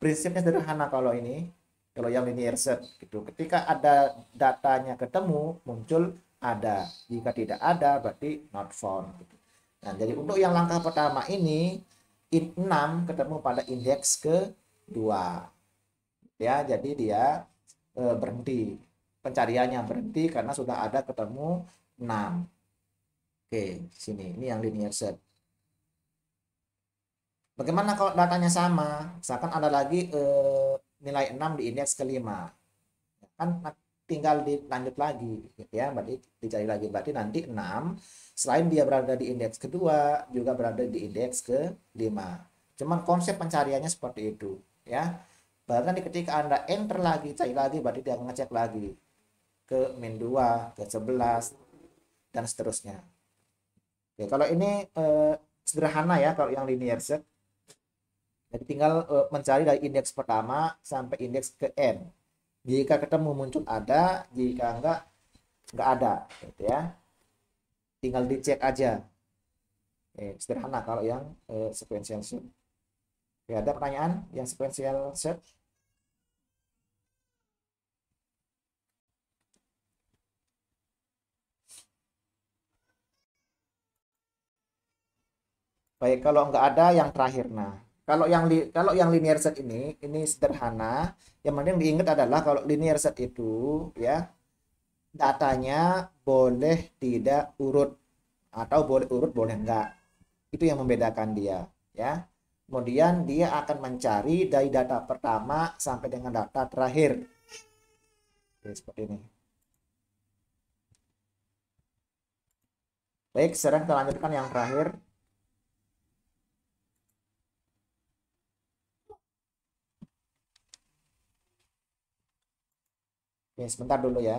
prinsipnya sederhana kalau ini kalau yang linear search gitu ketika ada datanya ketemu muncul ada jika tidak ada berarti not found gitu. nah jadi untuk yang langkah pertama ini in 6 ketemu pada indeks ke 2 ya jadi dia e, berhenti pencariannya berhenti karena sudah ada ketemu 6 oke sini ini yang linear search Bagaimana kalau datanya sama? Misalkan ada lagi eh, nilai 6 di indeks kelima ya kan nah, tinggal dilanjut lagi gitu ya berarti dicari lagi berarti nanti 6 selain dia berada di indeks kedua juga berada di indeks ke 5 cuman konsep pencariannya seperti itu ya bahkan ketika anda enter lagi cari lagi berarti dia ngecek lagi ke min 2 ke 11 dan seterusnya Oke, kalau ini eh, sederhana ya kalau yang linear set jadi tinggal eh, mencari dari indeks pertama sampai indeks ke n. Jika ketemu muncul ada, jika enggak enggak ada, gitu ya. Tinggal dicek aja. Eh, sederhana kalau yang eh, sequential search. Oke, ada pertanyaan yang sequential search? Baik, kalau enggak ada yang terakhir. Nah, kalau yang li, kalau yang linear set ini ini sederhana. Yang penting diingat adalah kalau linear set itu ya datanya boleh tidak urut atau boleh urut boleh enggak. Itu yang membedakan dia ya. Kemudian dia akan mencari dari data pertama sampai dengan data terakhir. Oke, seperti ini. Baik, sekarang kita lanjutkan yang terakhir. Oke, sebentar dulu ya.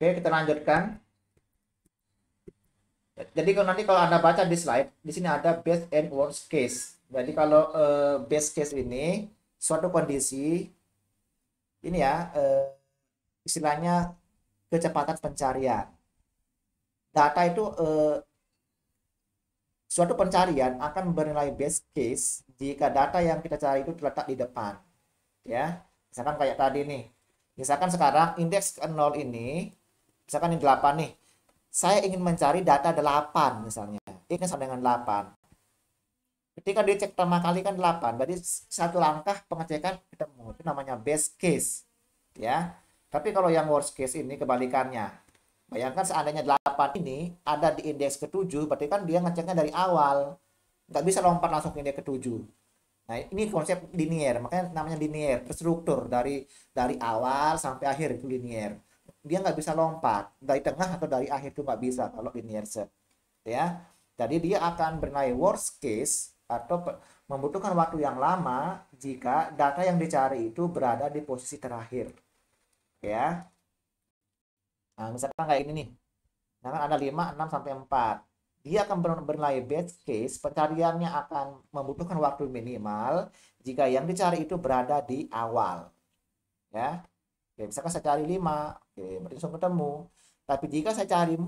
Oke, kita lanjutkan. Jadi kalau nanti kalau Anda baca di slide, di sini ada best and worst case. Jadi kalau uh, base case ini suatu kondisi ini ya uh, istilahnya kecepatan pencarian. Data itu uh, suatu pencarian akan bernilai base case jika data yang kita cari itu terletak di depan. Ya, misalkan kayak tadi nih. Misalkan sekarang indeks 0 ini misalkan ini 8 nih. Saya ingin mencari data 8 misalnya. Ini sama dengan 8. Ketika dicek pertama kali kan 8, berarti satu langkah pengecekan ketemu. Itu namanya best case. Ya. Tapi kalau yang worst case ini kebalikannya. Bayangkan seandainya 8 ini ada di indeks ke-7, berarti kan dia ngeceknya dari awal. Nggak bisa lompat langsung ke indeks ke-7. Nah, ini konsep linier, makanya namanya linier, terstruktur dari dari awal sampai akhir itu linier. Dia nggak bisa lompat dari tengah atau dari akhir itu nggak bisa kalau linier set, ya. Jadi dia akan bernilai worst case atau membutuhkan waktu yang lama jika data yang dicari itu berada di posisi terakhir. Ya. Nah, misalkan kayak ini nih. Nah, kan ada 5, 6 sampai 4. Dia akan bernilai best case, pencariannya akan membutuhkan waktu minimal jika yang dicari itu berada di awal. Ya. Oke, misalkan saya cari 5, oke, berarti langsung ketemu. Tapi jika saya cari 4,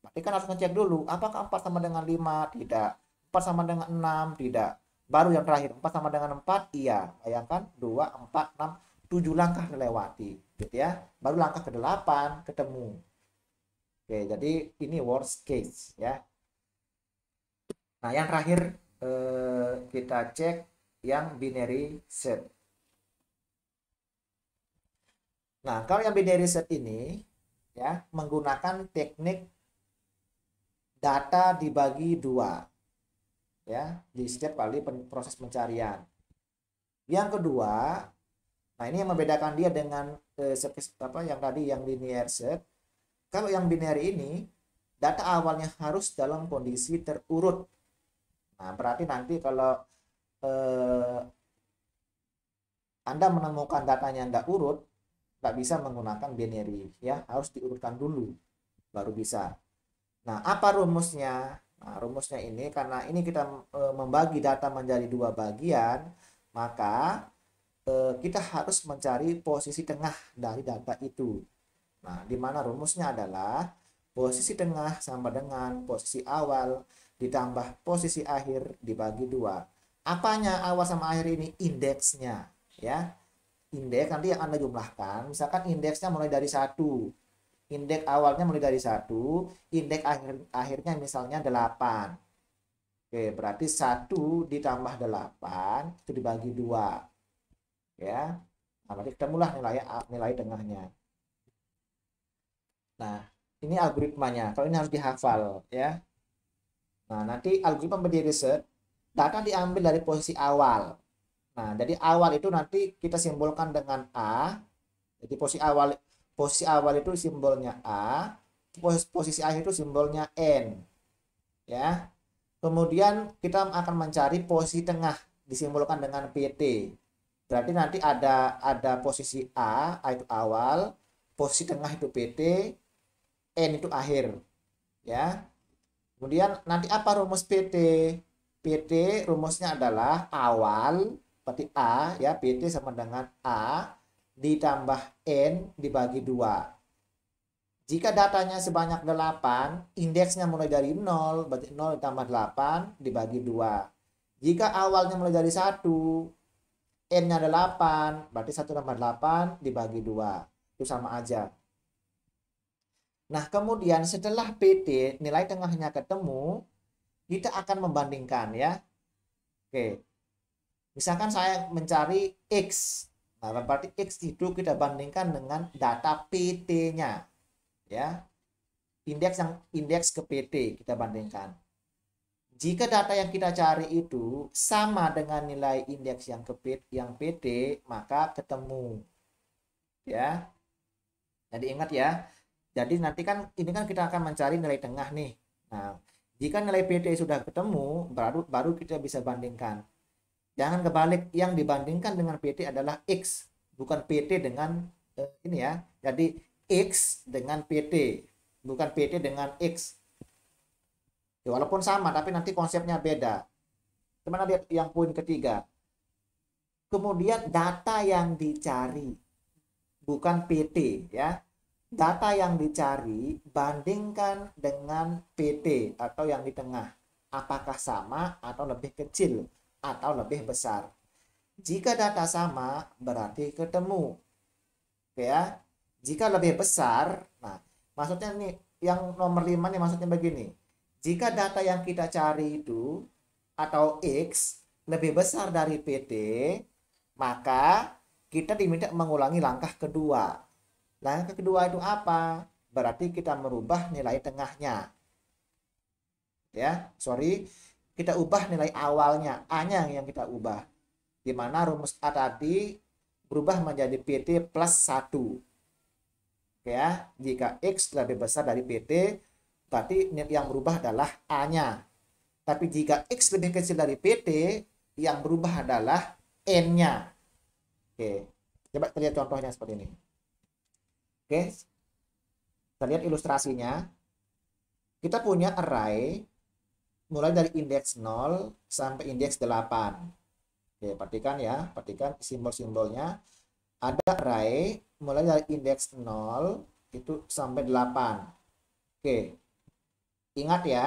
berarti kan harus ngecek dulu apakah 4 sama dengan 5? Tidak 4 sama dengan 6 tidak baru yang terakhir 4 sama dengan 4 iya bayangkan 2 4 6 7 langkah dilewati gitu ya baru langkah ke 8 ketemu oke jadi ini worst case ya nah yang terakhir eh, kita cek yang binary set nah kalau yang binary set ini ya menggunakan teknik data dibagi dua ya di setiap kali pen, proses pencarian. Yang kedua, nah ini yang membedakan dia dengan eh, apa yang tadi yang linear search. Kalau yang biner ini data awalnya harus dalam kondisi terurut. Nah, berarti nanti kalau eh, Anda menemukan datanya tidak urut, tidak bisa menggunakan binary ya, harus diurutkan dulu baru bisa. Nah, apa rumusnya? Nah, rumusnya ini karena ini kita e, membagi data menjadi dua bagian, maka e, kita harus mencari posisi tengah dari data itu. Nah, di mana rumusnya adalah posisi tengah sama dengan posisi awal ditambah posisi akhir dibagi dua. Apanya awal sama akhir ini indeksnya, ya. Indeks nanti yang Anda jumlahkan, misalkan indeksnya mulai dari satu indeks awalnya mulai dari satu indeks akhir akhirnya misalnya 8 oke berarti satu ditambah 8 itu dibagi dua ya nah, berarti ketemulah nilai nilai tengahnya nah ini algoritmanya kalau ini harus dihafal ya nah nanti algoritma berdiri riset data diambil dari posisi awal nah jadi awal itu nanti kita simbolkan dengan A jadi posisi awal posisi awal itu simbolnya A, posisi akhir itu simbolnya N. Ya. Kemudian kita akan mencari posisi tengah disimbolkan dengan PT. Berarti nanti ada ada posisi A, A itu awal, posisi tengah itu PT, N itu akhir. Ya. Kemudian nanti apa rumus PT? PT rumusnya adalah awal berarti A ya PT sama dengan A ditambah N dibagi 2. Jika datanya sebanyak 8, indeksnya mulai dari 0, berarti 0 ditambah 8 dibagi 2. Jika awalnya mulai dari 1, N-nya 8, berarti 1 tambah 8 dibagi 2. Itu sama aja. Nah, kemudian setelah PT, nilai tengahnya ketemu, kita akan membandingkan ya. Oke. Misalkan saya mencari X Nah, berarti X itu kita bandingkan dengan data PT-nya. Ya. Indeks yang indeks ke PT kita bandingkan. Jika data yang kita cari itu sama dengan nilai indeks yang ke PT, yang PT, maka ketemu. Ya. Jadi ingat ya. Jadi nanti kan ini kan kita akan mencari nilai tengah nih. Nah, jika nilai PT sudah ketemu, baru baru kita bisa bandingkan Jangan kebalik, yang dibandingkan dengan PT adalah X, bukan PT dengan eh, ini ya. Jadi X dengan PT, bukan PT dengan X. Ya, walaupun sama, tapi nanti konsepnya beda. Kemana lihat yang poin ketiga. Kemudian data yang dicari, bukan PT ya. Data yang dicari bandingkan dengan PT atau yang di tengah. Apakah sama atau lebih kecil? atau lebih besar. Jika data sama, berarti ketemu. Oke ya. Jika lebih besar, nah, maksudnya nih yang nomor 5 nih maksudnya begini. Jika data yang kita cari itu atau X lebih besar dari PT, maka kita diminta mengulangi langkah kedua. Langkah kedua itu apa? Berarti kita merubah nilai tengahnya. Ya, sorry, kita ubah nilai awalnya A-nya yang kita ubah. Di mana rumus A tadi berubah menjadi PT plus satu Oke ya, jika X lebih besar dari PT, berarti yang berubah adalah A-nya. Tapi jika X lebih kecil dari PT, yang berubah adalah N-nya. Oke, coba kita lihat contohnya seperti ini. Oke, kita lihat ilustrasinya. Kita punya array mulai dari indeks 0 sampai indeks 8. Oke, perhatikan ya, perhatikan simbol-simbolnya. Ada rai mulai dari indeks 0 itu sampai 8. Oke. Ingat ya.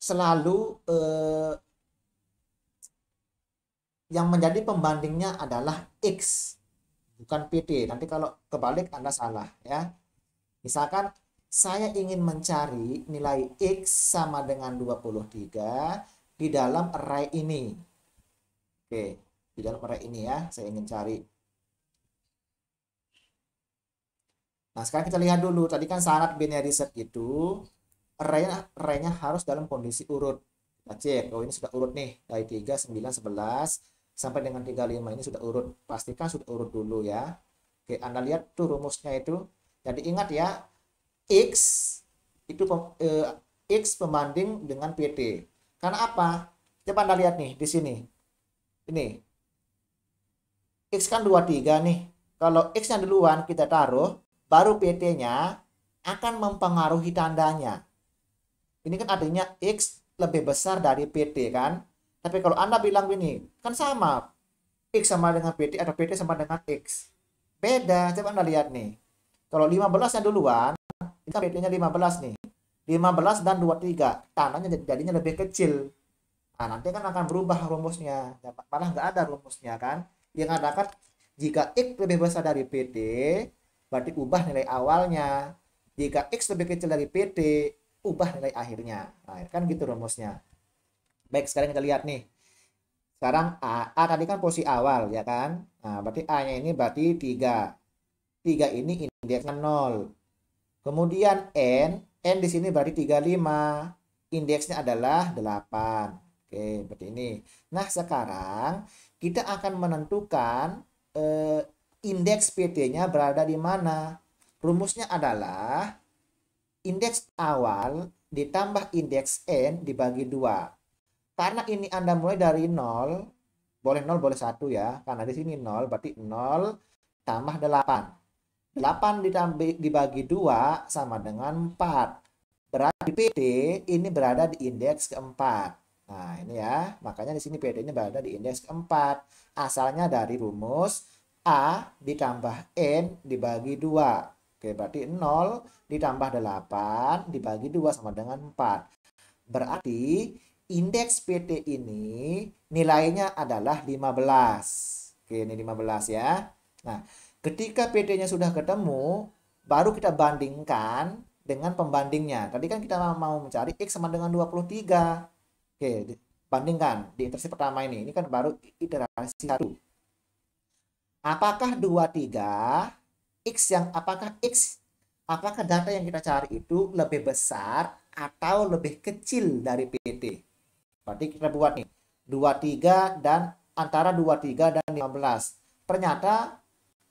Selalu eh, yang menjadi pembandingnya adalah X bukan PT. Nanti kalau kebalik Anda salah ya. Misalkan saya ingin mencari nilai X sama dengan 23 di dalam array ini. Oke, di dalam array ini ya, saya ingin cari. Nah, sekarang kita lihat dulu. Tadi kan syarat binary search itu, array-nya array harus dalam kondisi urut. Kita cek, oh ini sudah urut nih. Dari 3, 9, 11, sampai dengan 35 ini sudah urut. Pastikan sudah urut dulu ya. Oke, Anda lihat tuh rumusnya itu. Jadi ingat ya, X itu eh, X pembanding dengan PT. Karena apa? Coba Anda lihat nih di sini. Ini. X kan 23 nih. Kalau X yang duluan kita taruh, baru PT-nya akan mempengaruhi tandanya. Ini kan artinya X lebih besar dari PT kan. Tapi kalau Anda bilang gini, kan sama. X sama dengan PT atau PT sama dengan X. Beda, coba Anda lihat nih. Kalau 15 yang duluan, kita BD-nya 15 nih. 15 dan 23. Tanahnya jadinya lebih kecil. Nah, nanti kan akan berubah rumusnya. Ya, malah nggak ada rumusnya kan. Yang ada kan jika X lebih besar dari PT, berarti ubah nilai awalnya. Jika X lebih kecil dari PT, ubah nilai akhirnya. Nah, ya kan gitu rumusnya. Baik, sekarang kita lihat nih. Sekarang A, A tadi kan posisi awal, ya kan? Nah, berarti A-nya ini berarti 3. 3 ini indeksnya 0. Kemudian N, N di sini berarti 35. Indeksnya adalah 8. Oke, seperti ini. Nah, sekarang kita akan menentukan eh, indeks PT-nya berada di mana. Rumusnya adalah indeks awal ditambah indeks N dibagi dua. Karena ini Anda mulai dari 0, boleh 0, boleh 1 ya. Karena di sini 0, berarti 0 tambah 8. 8 ditambah, dibagi 2 sama dengan 4. Berarti PD ini berada di indeks keempat. Nah, ini ya. Makanya di sini PD ini berada di indeks keempat. Asalnya dari rumus A ditambah N dibagi 2. Oke, berarti 0 ditambah 8 dibagi 2 sama dengan 4. Berarti indeks PT ini nilainya adalah 15. Oke, ini 15 ya. Nah, Ketika PD-nya sudah ketemu, baru kita bandingkan dengan pembandingnya. Tadi kan kita mau mencari X sama dengan 23. Oke, bandingkan di interseksi pertama ini. Ini kan baru iterasi satu. Apakah 23 X yang apakah X apakah data yang kita cari itu lebih besar atau lebih kecil dari PT? Berarti kita buat nih 23 dan antara 23 dan 15. Ternyata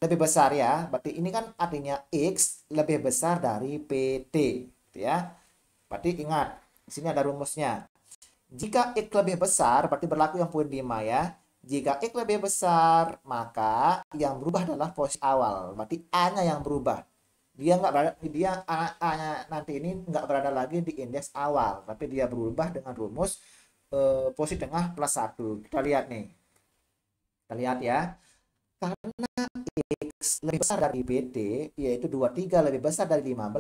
lebih besar ya. Berarti ini kan artinya X lebih besar dari PT. Gitu ya. Berarti ingat, di sini ada rumusnya. Jika X lebih besar, berarti berlaku yang poin 5 ya. Jika X lebih besar, maka yang berubah adalah posisi awal. Berarti A-nya yang berubah. Dia nggak berada, dia A-nya nanti ini nggak berada lagi di indeks awal. Tapi dia berubah dengan rumus eh, posisi tengah plus satu. Kita lihat nih. Kita lihat ya. Karena X lebih besar dari BD, yaitu 23 lebih besar dari 15,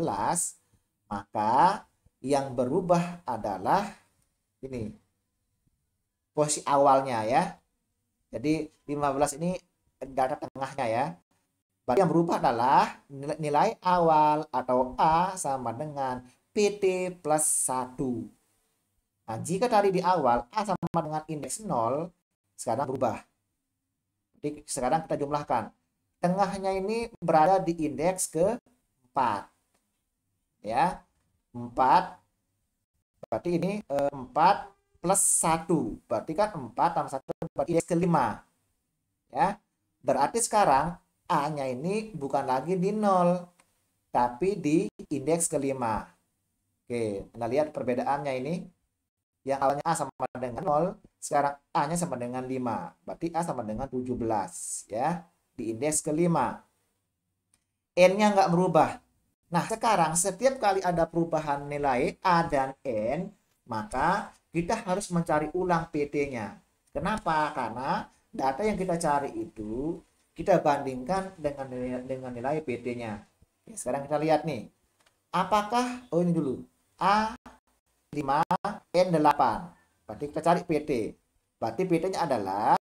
maka yang berubah adalah ini. Posisi awalnya ya. Jadi 15 ini data tengahnya ya. Berarti yang berubah adalah nilai, awal atau A sama dengan PT plus 1. Nah, jika tadi di awal A sama dengan indeks 0, sekarang berubah sekarang kita jumlahkan tengahnya ini berada di indeks ke 4 ya 4 berarti ini eh, 4 plus 1 berarti kan 4 tambah 1 berarti indeks ke 5 ya berarti sekarang A-nya ini bukan lagi di 0 tapi di indeks ke 5. Oke, Anda lihat perbedaannya ini yang awalnya A sama dengan 0, sekarang A-nya sama dengan 5. Berarti A sama dengan 17 ya, di indeks kelima. N-nya nggak berubah. Nah, sekarang setiap kali ada perubahan nilai A dan N, maka kita harus mencari ulang PT-nya. Kenapa? Karena data yang kita cari itu kita bandingkan dengan nilai, dengan nilai PT-nya. sekarang kita lihat nih. Apakah oh ini dulu. A 5 N8. Berarti kita cari PT. Berarti PT-nya adalah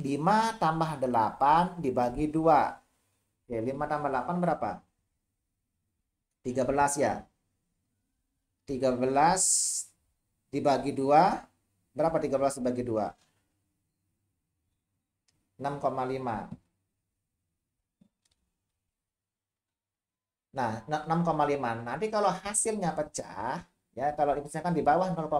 5 tambah 8 dibagi 2. Oke, 5 tambah 8 berapa? 13 ya. 13 dibagi 2. Berapa 13 dibagi 2? 6,5. Nah, 6,5. Nanti kalau hasilnya pecah, Ya, kalau misalkan di bawah 0,5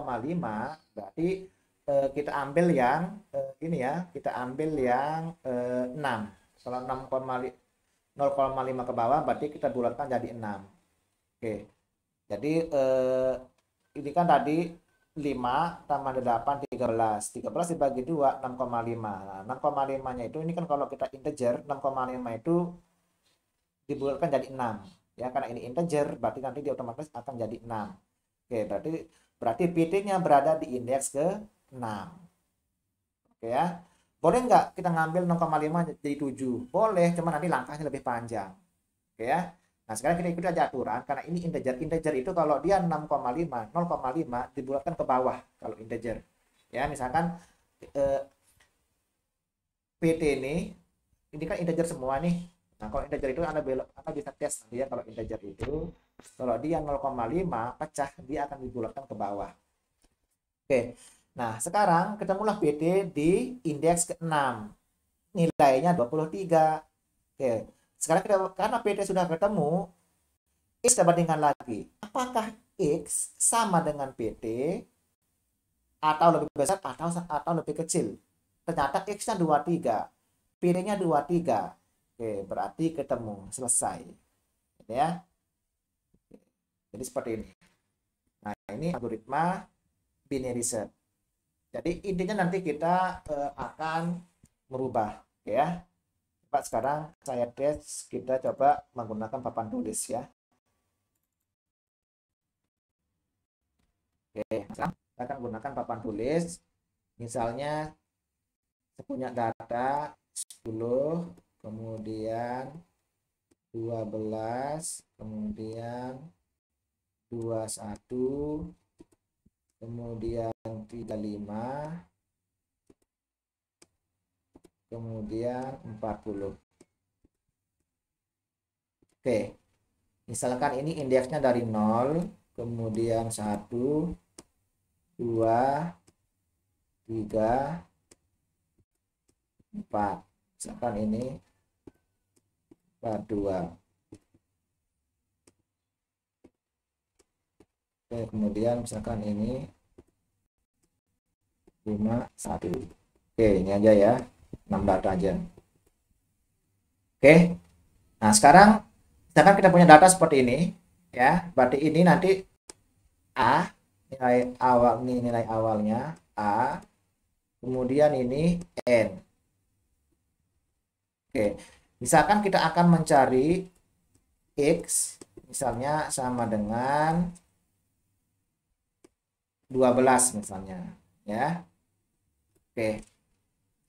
berarti eh, kita ambil yang eh, ini ya, kita ambil yang eh, 6. Kalau 0,5 ke bawah berarti kita bulatkan jadi 6. Oke. Jadi eh, ini kan tadi 5 tambah 8 13. 13 dibagi 2 6,5. Nah, 6,5-nya itu ini kan kalau kita integer 6,5 itu dibulatkan jadi 6. Ya, karena ini integer berarti nanti dia otomatis akan jadi 6. Oke, berarti berarti nya berada di indeks ke 6. Oke ya. Boleh nggak kita ngambil 0,5 jadi 7? Boleh, cuma nanti langkahnya lebih panjang. Oke ya. Nah, sekarang kita ikuti aja aturan karena ini integer. Integer itu kalau dia 6,5, 0,5 dibulatkan ke bawah kalau integer. Ya, misalkan eh, PT ini ini kan integer semua nih. Nah, kalau integer itu Anda belok, Anda bisa tes dia ya kalau integer itu kalau dia 0,5 pecah, dia akan dibulatkan ke bawah. Oke, nah sekarang ketemulah BD di indeks ke-6. Nilainya 23. Oke, sekarang kita, karena BD sudah ketemu, X kita bandingkan lagi. Apakah X sama dengan BD atau lebih besar atau atau lebih kecil? Ternyata X-nya 23, bd nya 23. Oke, berarti ketemu, selesai. Gitu ya. Jadi seperti ini. Nah, ini algoritma binary search. Jadi intinya nanti kita uh, akan merubah ya. Pak sekarang saya tes kita coba menggunakan papan tulis ya. Oke, sekarang kita akan gunakan papan tulis. Misalnya punya data 10, kemudian 12, kemudian 21 kemudian 35 kemudian 40 oke misalkan ini indeksnya dari 0 kemudian 1 2 3 4 misalkan ini 42 Oke, kemudian misalkan ini 1. Oke, ini aja ya. 6 data aja. Oke. Nah, sekarang misalkan kita punya data seperti ini ya. Berarti ini nanti A nilai awal nih nilai awalnya A kemudian ini N. Oke. Misalkan kita akan mencari X misalnya sama dengan 12 misalnya ya Oke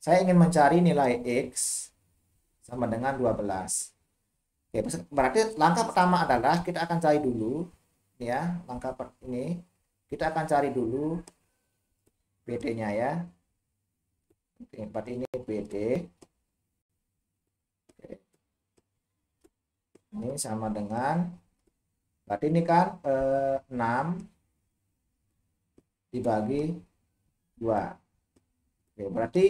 saya ingin mencari nilai X sama dengan 12 Oke berarti langkah pertama adalah kita akan cari dulu ya langkah ini kita akan cari dulu BD nya ya Oke, berarti ini BD ini sama dengan berarti ini kan eh, 6 dibagi 2. Oke, berarti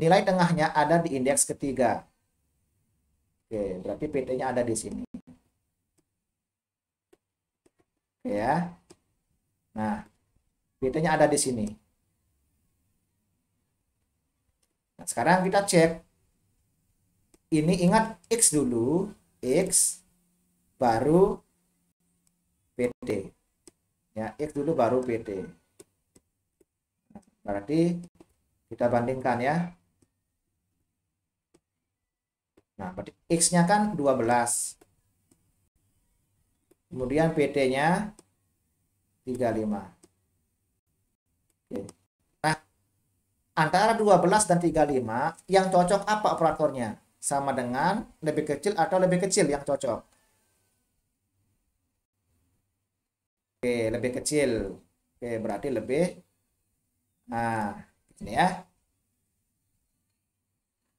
nilai tengahnya ada di indeks ketiga. Oke, berarti PT-nya ada di sini. Oke ya. Nah, PT-nya ada di sini. Nah, sekarang kita cek. Ini ingat X dulu, X, baru PT ya X dulu baru pd. berarti kita bandingkan ya nah berarti X nya kan 12 kemudian pd nya 35 oke nah antara 12 dan 35 yang cocok apa operatornya sama dengan lebih kecil atau lebih kecil yang cocok Oke, lebih kecil. Oke, berarti lebih. Nah, ini ya.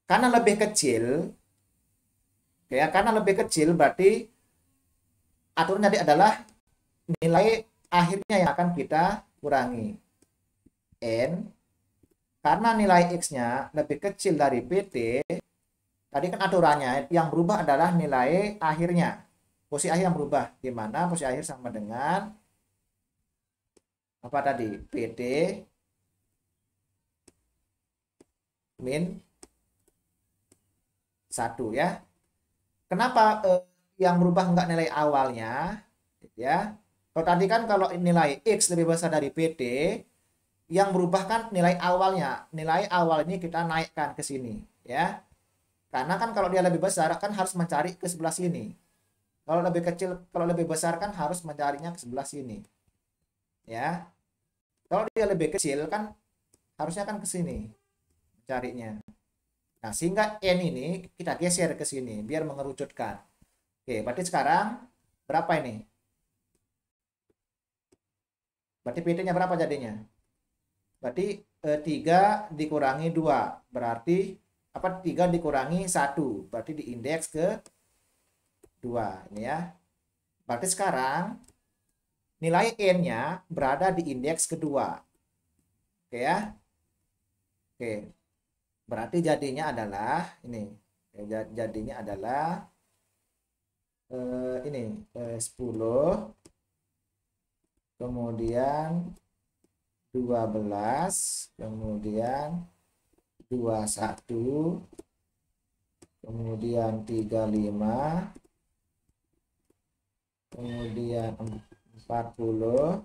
Karena lebih kecil, oke ya, karena lebih kecil berarti aturannya tadi adalah nilai akhirnya yang akan kita kurangi. N, karena nilai X-nya lebih kecil dari PT, tadi kan aturannya yang berubah adalah nilai akhirnya. Posisi akhir yang berubah, di mana posisi akhir sama dengan apa tadi PD min satu ya. Kenapa eh, yang berubah enggak nilai awalnya ya? Kalau tadi kan kalau nilai X lebih besar dari PD, yang berubah kan nilai awalnya. Nilai awal ini kita naikkan ke sini ya. Karena kan kalau dia lebih besar kan harus mencari ke sebelah sini. Kalau lebih kecil, kalau lebih besar kan harus mencarinya ke sebelah sini. Ya kalau dia lebih kecil kan harusnya kan ke sini carinya nah sehingga n ini kita geser ke sini biar mengerucutkan oke berarti sekarang berapa ini berarti PT-nya berapa jadinya berarti eh, 3 dikurangi 2 berarti apa 3 dikurangi 1 berarti diindeks ke 2 ini ya berarti sekarang Nilai N-nya berada di indeks kedua. Oke ya. Oke. Berarti jadinya adalah ini. Jadinya adalah eh, ini eh, 10 kemudian 12 kemudian 21 kemudian 35 kemudian 40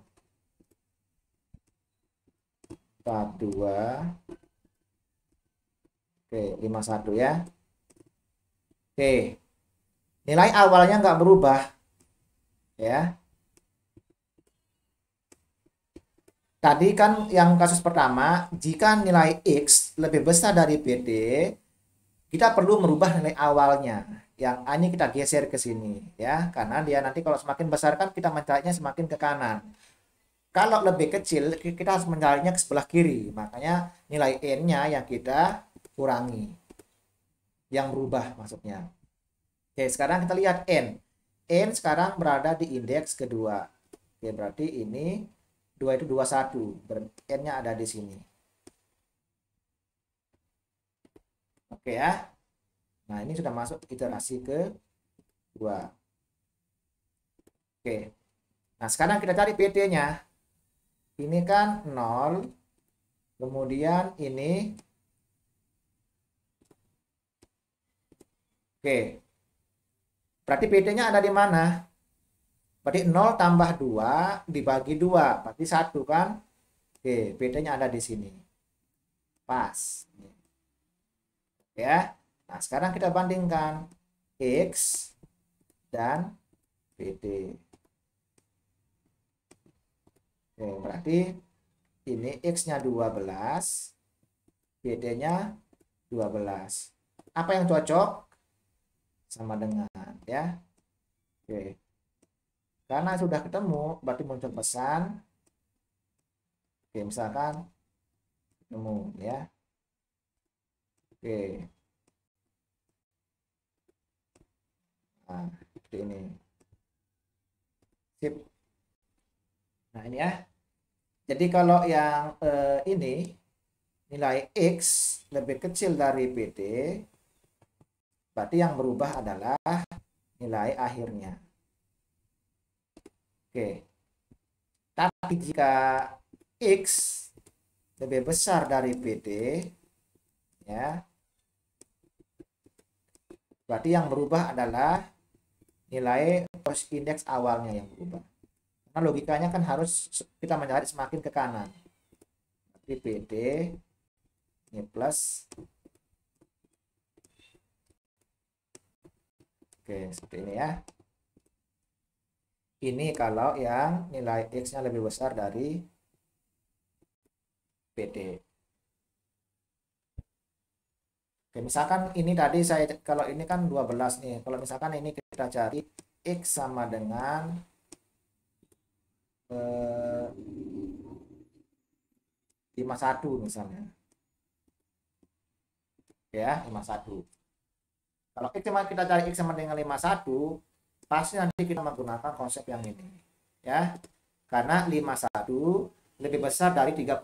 42 Oke, 51 ya. Oke. Nilai awalnya nggak berubah. Ya. Tadi kan yang kasus pertama, jika nilai X lebih besar dari BD, kita perlu merubah nilai awalnya yang A-nya kita geser ke sini ya karena dia nanti kalau semakin besar kan kita mencarinya semakin ke kanan kalau lebih kecil kita harus mencarinya ke sebelah kiri makanya nilai N-nya yang kita kurangi yang berubah maksudnya oke sekarang kita lihat N N sekarang berada di indeks kedua oke berarti ini dua itu 21 N-nya ada di sini oke ya Nah, ini sudah masuk iterasi ke dua. Oke. Nah, sekarang kita cari PT-nya. Ini kan 0. Kemudian ini Oke. Berarti PT-nya ada di mana? Berarti 0 tambah 2 dibagi 2. Berarti 1 kan? Oke, PT-nya ada di sini. Pas. Ya. Nah, sekarang kita bandingkan X dan BD. Oke, berarti ini X-nya 12, BD-nya 12. Apa yang cocok? Sama dengan, ya. Oke. Karena sudah ketemu, berarti muncul pesan. Oke, misalkan ketemu, ya. Oke. nah seperti ini sip nah ini ya jadi kalau yang eh, ini nilai x lebih kecil dari pd berarti yang berubah adalah nilai akhirnya oke tapi jika x lebih besar dari pd ya berarti yang berubah adalah nilai pos index awalnya yang berubah. Karena logikanya kan harus kita mencari semakin ke kanan. Berarti BD ini plus Oke, seperti ini ya. Ini kalau yang nilai X-nya lebih besar dari PD. Oke, misalkan ini tadi saya kalau ini kan 12 nih. Kalau misalkan ini kita cari X sama dengan eh, uh, 51 misalnya. Ya, 51. Kalau X cuma kita cari X sama dengan 51, pasti nanti kita menggunakan konsep yang ini. Ya, karena 51 lebih besar dari 35.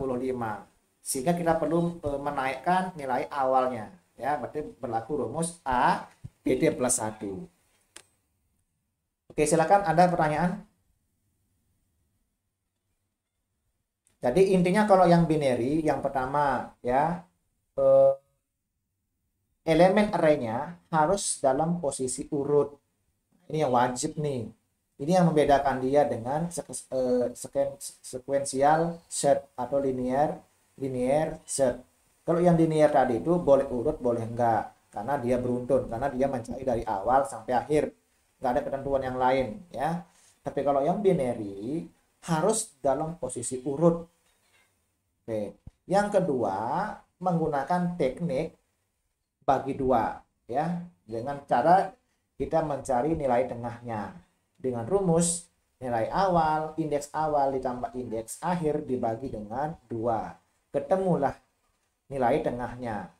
Sehingga kita perlu eh, menaikkan nilai awalnya. Ya, berarti berlaku rumus A, BD plus 1. Oke, silakan ada pertanyaan. Jadi intinya kalau yang binary yang pertama ya eh, elemen arraynya harus dalam posisi urut. Ini yang wajib nih. Ini yang membedakan dia dengan eh, sekuensial set atau linear linear set. Kalau yang linear tadi itu boleh urut, boleh enggak. Karena dia beruntun, karena dia mencari dari awal sampai akhir nggak ada ketentuan yang lain ya tapi kalau yang binary harus dalam posisi urut oke yang kedua menggunakan teknik bagi dua ya dengan cara kita mencari nilai tengahnya dengan rumus nilai awal indeks awal ditambah indeks akhir dibagi dengan dua ketemulah nilai tengahnya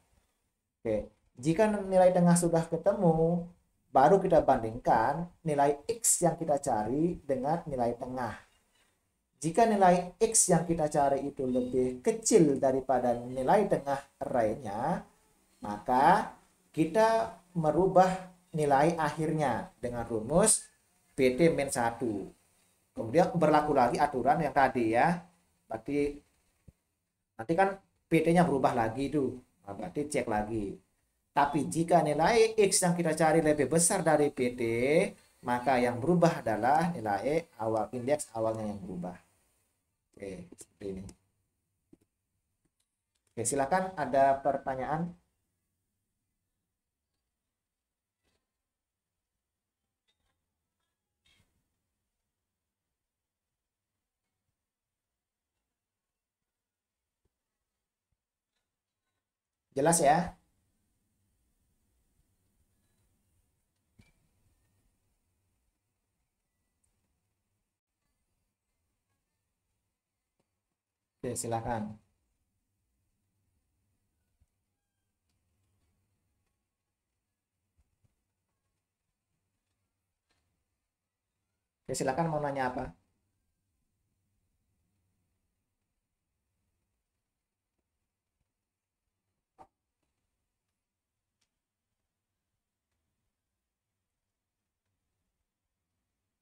oke jika nilai tengah sudah ketemu baru kita bandingkan nilai X yang kita cari dengan nilai tengah. Jika nilai X yang kita cari itu lebih kecil daripada nilai tengah range-nya, maka kita merubah nilai akhirnya dengan rumus PT 1. Kemudian berlaku lagi aturan yang tadi ya. Berarti nanti kan PT-nya berubah lagi itu. Nah, berarti cek lagi. Tapi jika nilai X yang kita cari lebih besar dari PT, maka yang berubah adalah nilai awal indeks awalnya yang berubah. Oke, seperti ini. Oke, silakan ada pertanyaan. Jelas ya? Oke, ya, silakan. Oke, ya, silakan mau nanya apa?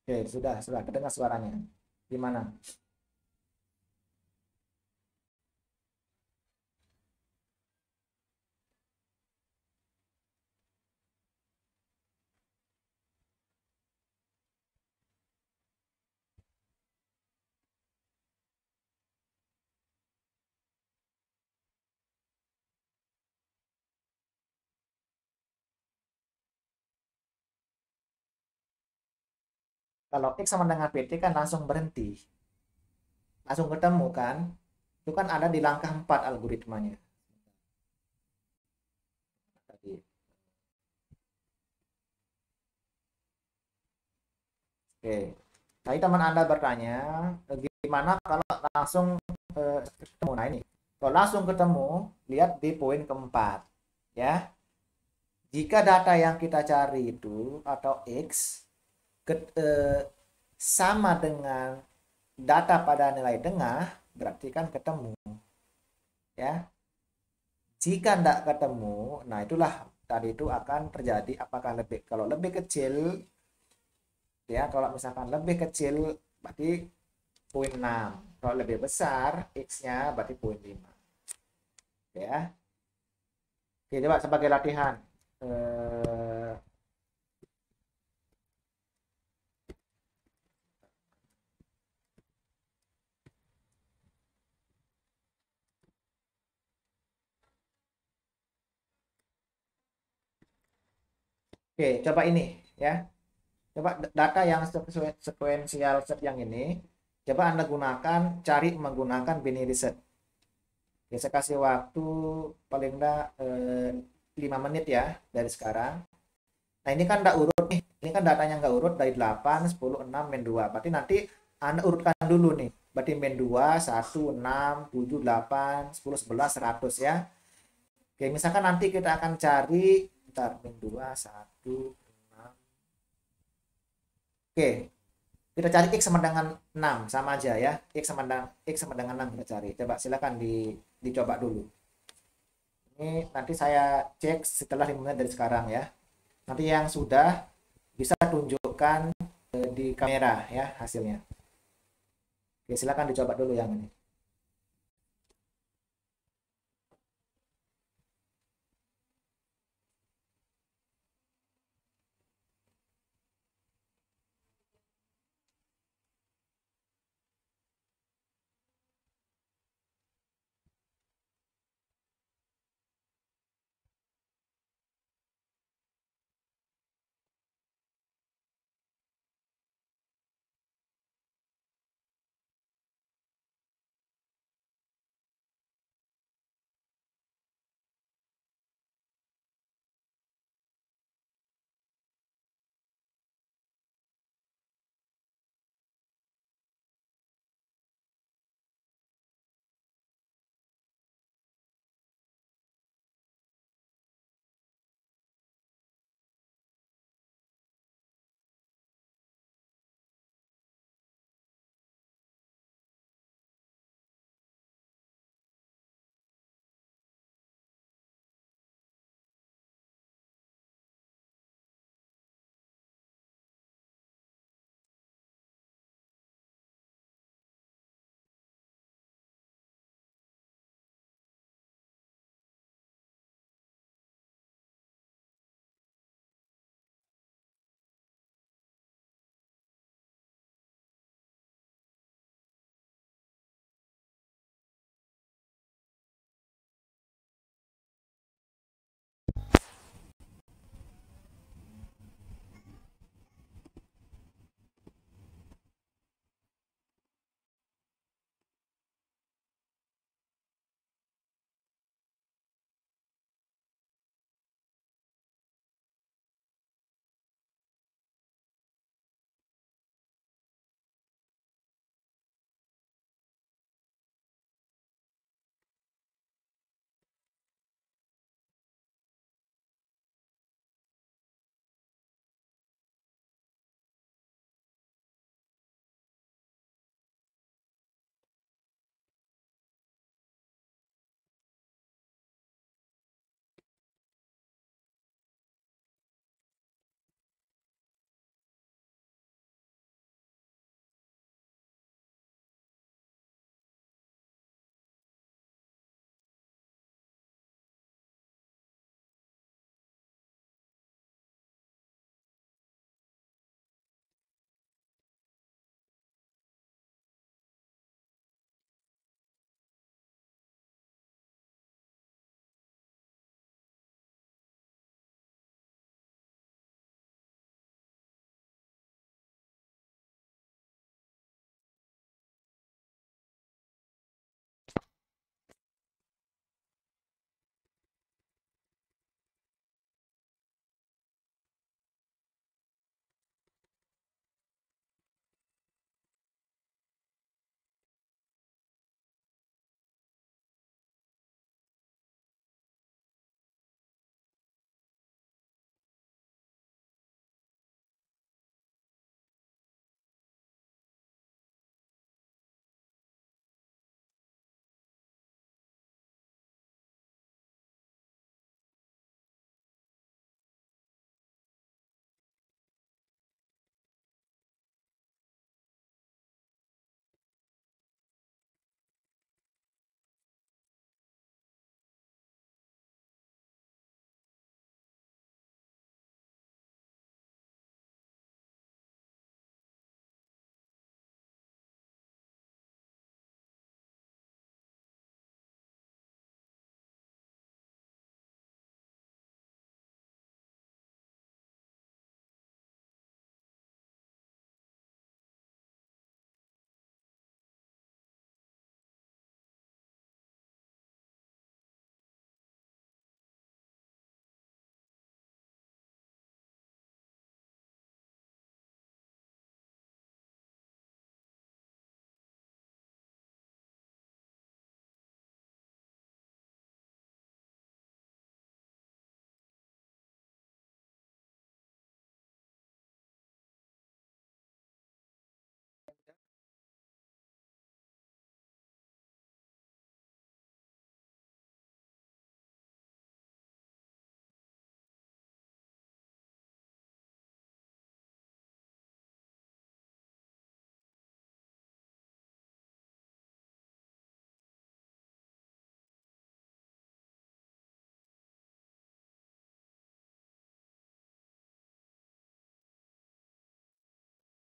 Oke, ya, sudah, sudah kedengar suaranya. Gimana? kalau X sama dengan PT kan langsung berhenti. Langsung ketemu kan? Itu kan ada di langkah 4 algoritmanya. Oke. Tadi nah, teman Anda bertanya, eh, gimana kalau langsung eh, ketemu? Nah ini, kalau langsung ketemu, lihat di poin keempat. Ya. Jika data yang kita cari itu atau X ke, eh, sama dengan data pada nilai tengah berarti kan ketemu ya jika tidak ketemu nah itulah tadi itu akan terjadi apakah lebih kalau lebih kecil ya kalau misalkan lebih kecil berarti poin 6 kalau lebih besar x nya berarti poin 5 ya oke coba sebagai latihan eh, Oke, coba ini ya. Coba data yang sequential set yang ini, coba Anda gunakan cari menggunakan binary set. Oke, saya kasih waktu paling enggak eh, 5 menit ya dari sekarang. Nah, ini kan enggak urut nih. Ini kan datanya enggak urut dari 8, 10, 6, min 2. Berarti nanti Anda urutkan dulu nih. Berarti min 2, 1, 6, 7, 8, 10, 11, 100 ya. Oke, misalkan nanti kita akan cari bentar min 2 1 6 oke kita cari x sama dengan 6 sama aja ya x sama dengan x sama dengan 6 kita cari coba silakan di, dicoba dulu ini nanti saya cek setelah 5 menit dari sekarang ya nanti yang sudah bisa tunjukkan eh, di kamera ya hasilnya oke silakan dicoba dulu yang ini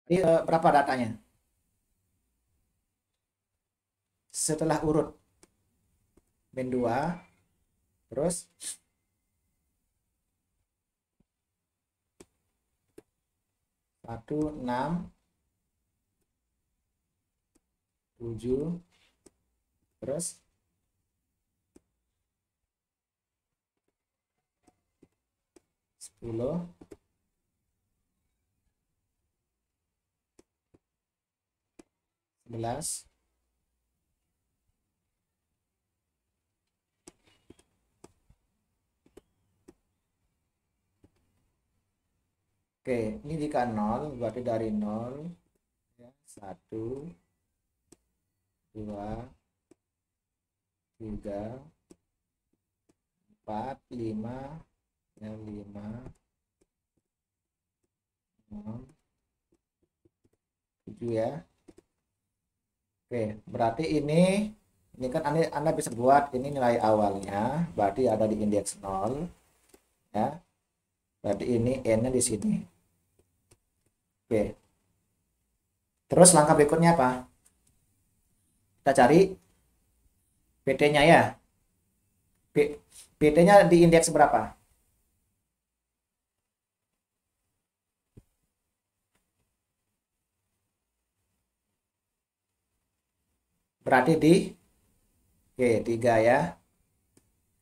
Ini uh, berapa datanya? Setelah urut band 2 terus satu enam tujuh terus sepuluh 11 Oke, ini jika 0 berarti dari 0 ya, 1 2 3 4 5 ya 5 6 7 ya Oke, berarti ini ini kan Anda, Anda bisa buat ini nilai awalnya, berarti ada di indeks 0 ya. Berarti ini n-nya di sini. Oke. Terus langkah berikutnya apa? Kita cari PT-nya ya. PT-nya di indeks berapa? berarti di G3 ya.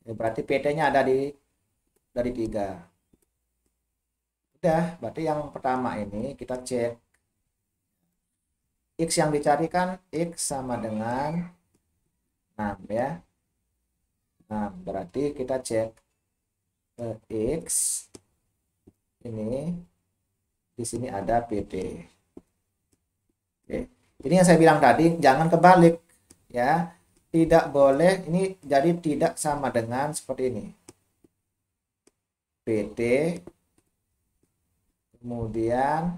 ya berarti PT-nya ada di dari tiga udah berarti yang pertama ini kita cek X yang dicarikan X sama dengan 6 ya 6 berarti kita cek eh, X ini di sini ada PT Oke. ini yang saya bilang tadi jangan kebalik ya tidak boleh ini jadi tidak sama dengan seperti ini PT kemudian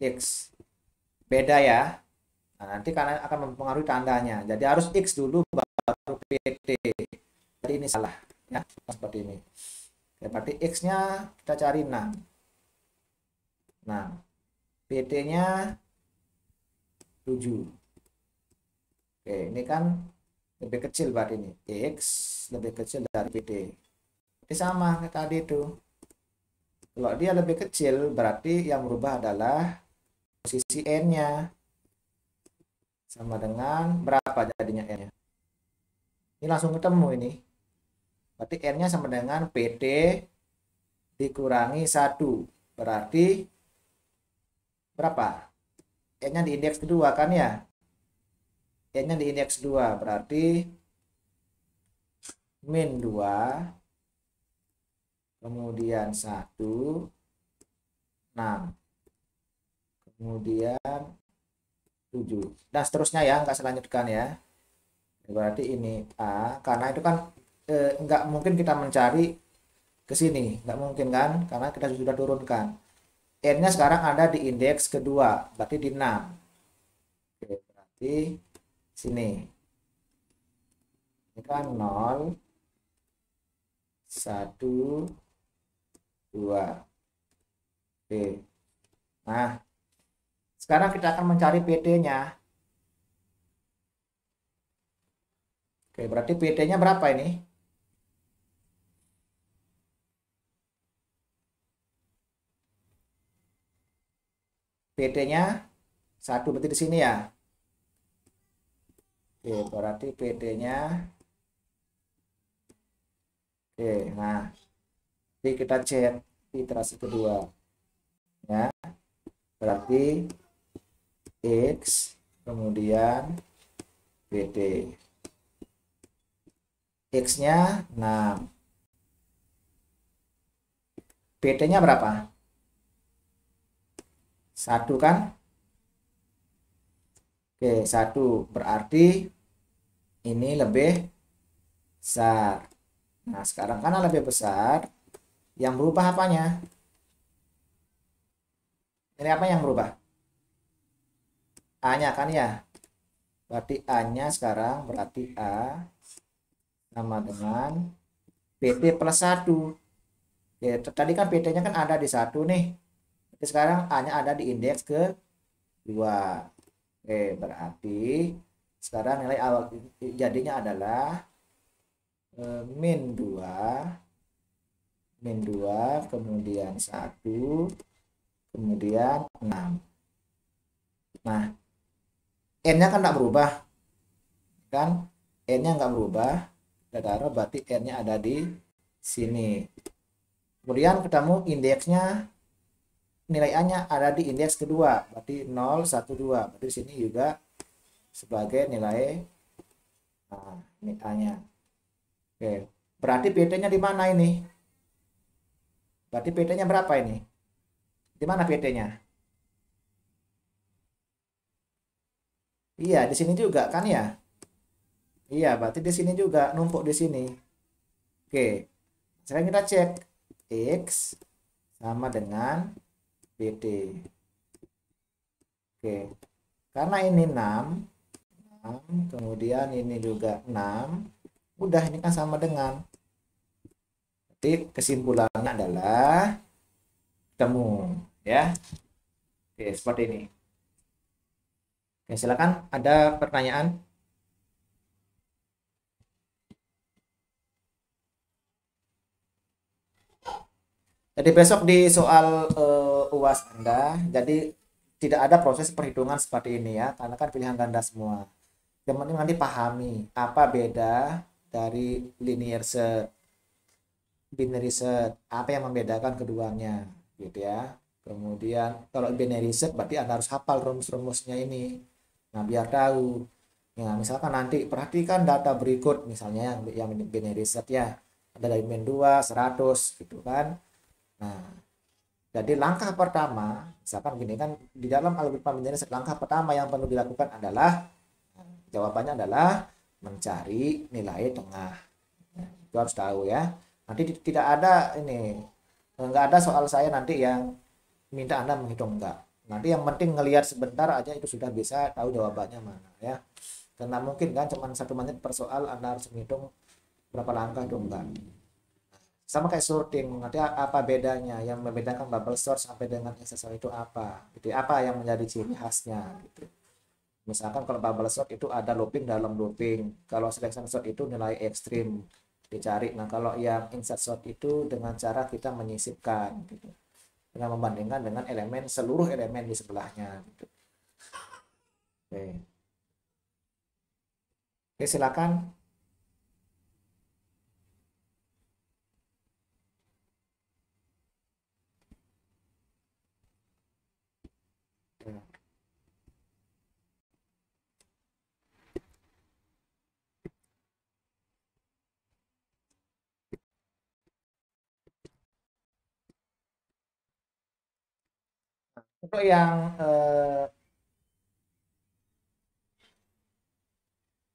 X beda ya nah, nanti karena akan mempengaruhi tandanya jadi harus X dulu baru PT jadi ini salah ya seperti ini ya, berarti X nya kita cari 6 nah PT nya 7 Oke, ini kan lebih kecil berarti ini. X lebih kecil dari BD. Ini sama kayak tadi itu. Kalau dia lebih kecil, berarti yang berubah adalah posisi N-nya. Sama dengan berapa jadinya N-nya. Ini langsung ketemu ini. Berarti N-nya sama dengan PD dikurangi 1. Berarti berapa? N-nya di indeks kedua kan ya? n nya di indeks 2 berarti min 2 kemudian 1 6 kemudian 7 dan seterusnya ya nggak selanjutkan ya berarti ini A karena itu kan eh, nggak mungkin kita mencari ke sini nggak mungkin kan karena kita sudah turunkan n-nya sekarang ada di indeks kedua berarti di 6 Oke, berarti sini ini kan 0 1 2 Oke. Nah, sekarang kita akan mencari PD-nya. Oke, berarti PD-nya berapa ini? PD-nya satu berarti di sini ya. Oke, berarti PD-nya. Oke, nah. Jadi kita cek iterasi kedua. Ya. Berarti X kemudian PD. X-nya 6. pd nya berapa? Satu kan? Oke, satu berarti ini lebih besar. Nah, sekarang karena lebih besar, yang berubah apanya? Ini apa yang berubah? A-nya kan ya? Berarti A-nya sekarang berarti A sama dengan PT plus 1. Ya, tadi kan PT-nya kan ada di satu nih. Jadi sekarang A-nya ada di indeks ke 2. Oke, berarti sekarang nilai awal jadinya adalah e, min 2 min 2 kemudian 1 kemudian 6 nah n-nya kan tidak berubah kan n-nya nggak berubah kita taruh berarti n-nya ada di sini kemudian ketemu indeksnya nilai A-nya ada di indeks kedua, berarti 0, 1, 2. Berarti di sini juga sebagai nilai A, ah, ini nya Oke, berarti PT-nya di mana ini? Berarti PT-nya berapa ini? Di mana PT-nya? Iya, di sini juga kan ya? Iya, berarti di sini juga numpuk di sini. Oke, sekarang kita cek X sama dengan BD oke karena ini 6 6 kemudian ini juga 6 udah ini kan sama dengan jadi kesimpulannya adalah ketemu ya oke seperti ini oke silakan ada pertanyaan Jadi besok di soal uh, UAS Anda, jadi tidak ada proses perhitungan seperti ini ya, karena kan pilihan ganda semua. Yang penting nanti pahami apa beda dari linear set, binary set, apa yang membedakan keduanya, gitu ya. Kemudian kalau binary set berarti Anda harus hafal rumus-rumusnya ini. Nah, biar tahu. Ya, misalkan nanti perhatikan data berikut misalnya yang, yang binary set ya. Ada dari min 2, 100 gitu kan Nah, jadi langkah pertama, misalkan begini kan di dalam algoritma menjadi langkah pertama yang perlu dilakukan adalah jawabannya adalah mencari nilai tengah. Ya, itu harus tahu ya. Nanti tidak ada ini, nggak ada soal saya nanti yang minta anda menghitung enggak. Nanti yang penting ngelihat sebentar aja itu sudah bisa tahu jawabannya mana ya. Karena mungkin kan cuma satu menit per soal anda harus menghitung berapa langkah itu enggak sama kayak sorting nanti apa bedanya yang membedakan bubble sort sampai dengan SSL itu apa gitu ya, apa yang menjadi ciri khasnya gitu misalkan kalau bubble sort itu ada looping dalam looping kalau selection sort itu nilai ekstrim dicari nah kalau yang insert sort itu dengan cara kita menyisipkan gitu dengan membandingkan dengan elemen seluruh elemen di sebelahnya gitu oke, oke silakan untuk yang uh,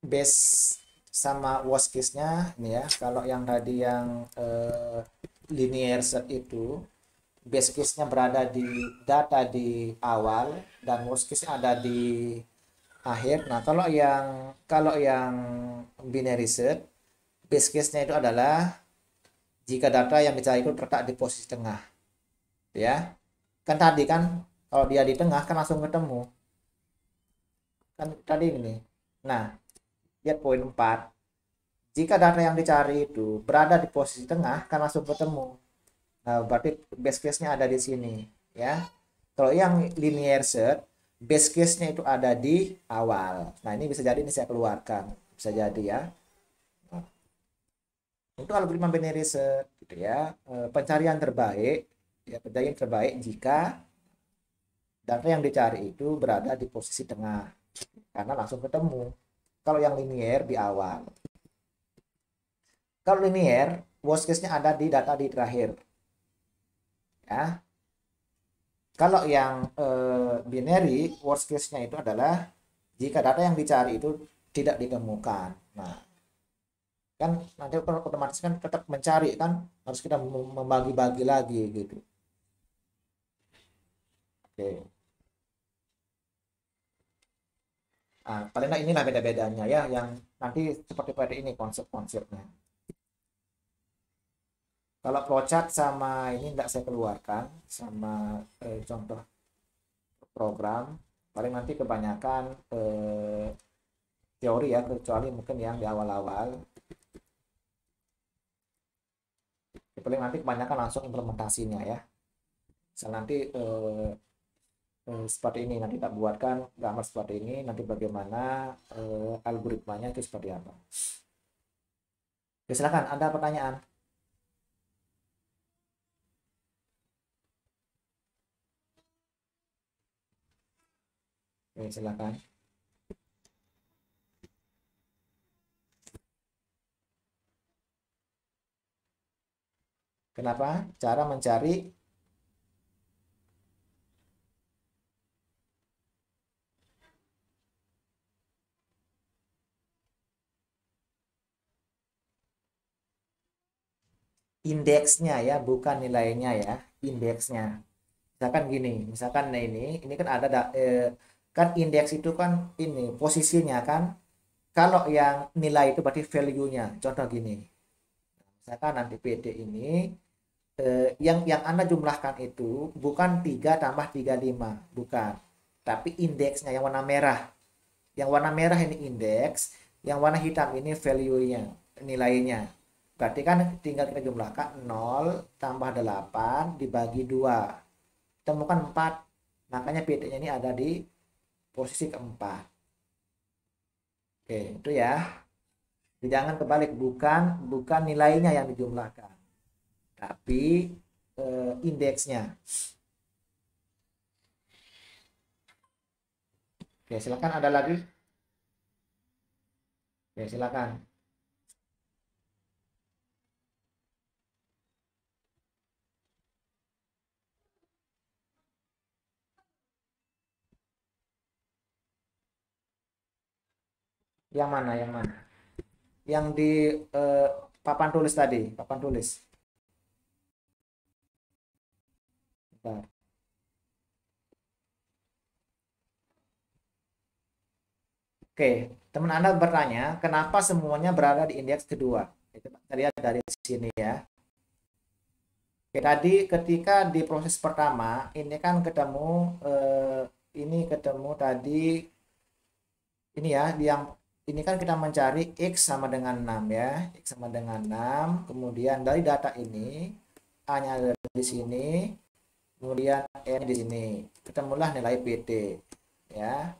base sama worst case-nya ini ya. Kalau yang tadi yang uh, linear set itu base case-nya berada di data di awal dan worst case ada di akhir. Nah, kalau yang kalau yang binary set base case-nya itu adalah jika data yang dicari itu terletak di posisi tengah. Ya. Kan tadi kan kalau dia di tengah kan langsung ketemu kan tadi ini nah lihat poin 4 jika data yang dicari itu berada di posisi tengah kan langsung ketemu nah berarti base case nya ada di sini ya kalau yang linear search base case nya itu ada di awal nah ini bisa jadi ini saya keluarkan bisa jadi ya untuk algoritma binary search gitu ya eh, pencarian terbaik ya pencarian terbaik jika data yang dicari itu berada di posisi tengah karena langsung ketemu. Kalau yang linier di awal. Kalau linier, worst case-nya ada di data di terakhir. Ya. Kalau yang eh, binary, worst case-nya itu adalah jika data yang dicari itu tidak ditemukan. Nah, kan nanti otomatis kan tetap mencari kan harus kita membagi-bagi lagi gitu. Oke. Okay. Nah, paling nah inilah beda-bedanya ya yang nanti seperti pada ini konsep-konsepnya. Kalau flowchart sama ini tidak saya keluarkan sama eh, contoh program paling nanti kebanyakan eh, teori ya kecuali mungkin yang di awal-awal paling nanti kebanyakan langsung implementasinya ya. Misal nanti eh, eh, seperti ini nanti tak buatkan gambar seperti ini nanti bagaimana eh, algoritmanya itu seperti apa Oke, ya, silakan ada pertanyaan Oke, silakan. Kenapa? Cara mencari indeksnya ya, bukan nilainya ya, indeksnya. Misalkan gini, misalkan nah ini, ini kan ada eh, kan indeks itu kan ini posisinya kan. Kalau yang nilai itu berarti value-nya. Contoh gini. Misalkan nanti PD ini eh, yang yang Anda jumlahkan itu bukan 3 tambah 35, bukan. Tapi indeksnya yang warna merah. Yang warna merah ini indeks, yang warna hitam ini value-nya, nilainya berarti kan tinggal kita jumlahkan 0 tambah 8 dibagi 2 temukan 4 makanya PT nya ini ada di posisi keempat oke itu ya Jadi jangan kebalik bukan bukan nilainya yang dijumlahkan tapi e, indeksnya oke silakan ada lagi oke silakan Yang mana? Yang mana? Yang di eh, papan tulis tadi, papan tulis. Bentar. Oke, teman Anda bertanya, kenapa semuanya berada di indeks kedua? Itu terlihat dari sini ya. Oke, tadi ketika di proses pertama, ini kan ketemu, eh, ini ketemu tadi, ini ya, yang ini kan kita mencari X sama dengan 6 ya. X sama dengan 6. Kemudian dari data ini, A-nya ada di sini. Kemudian N di sini. Ketemulah nilai PT. Ya.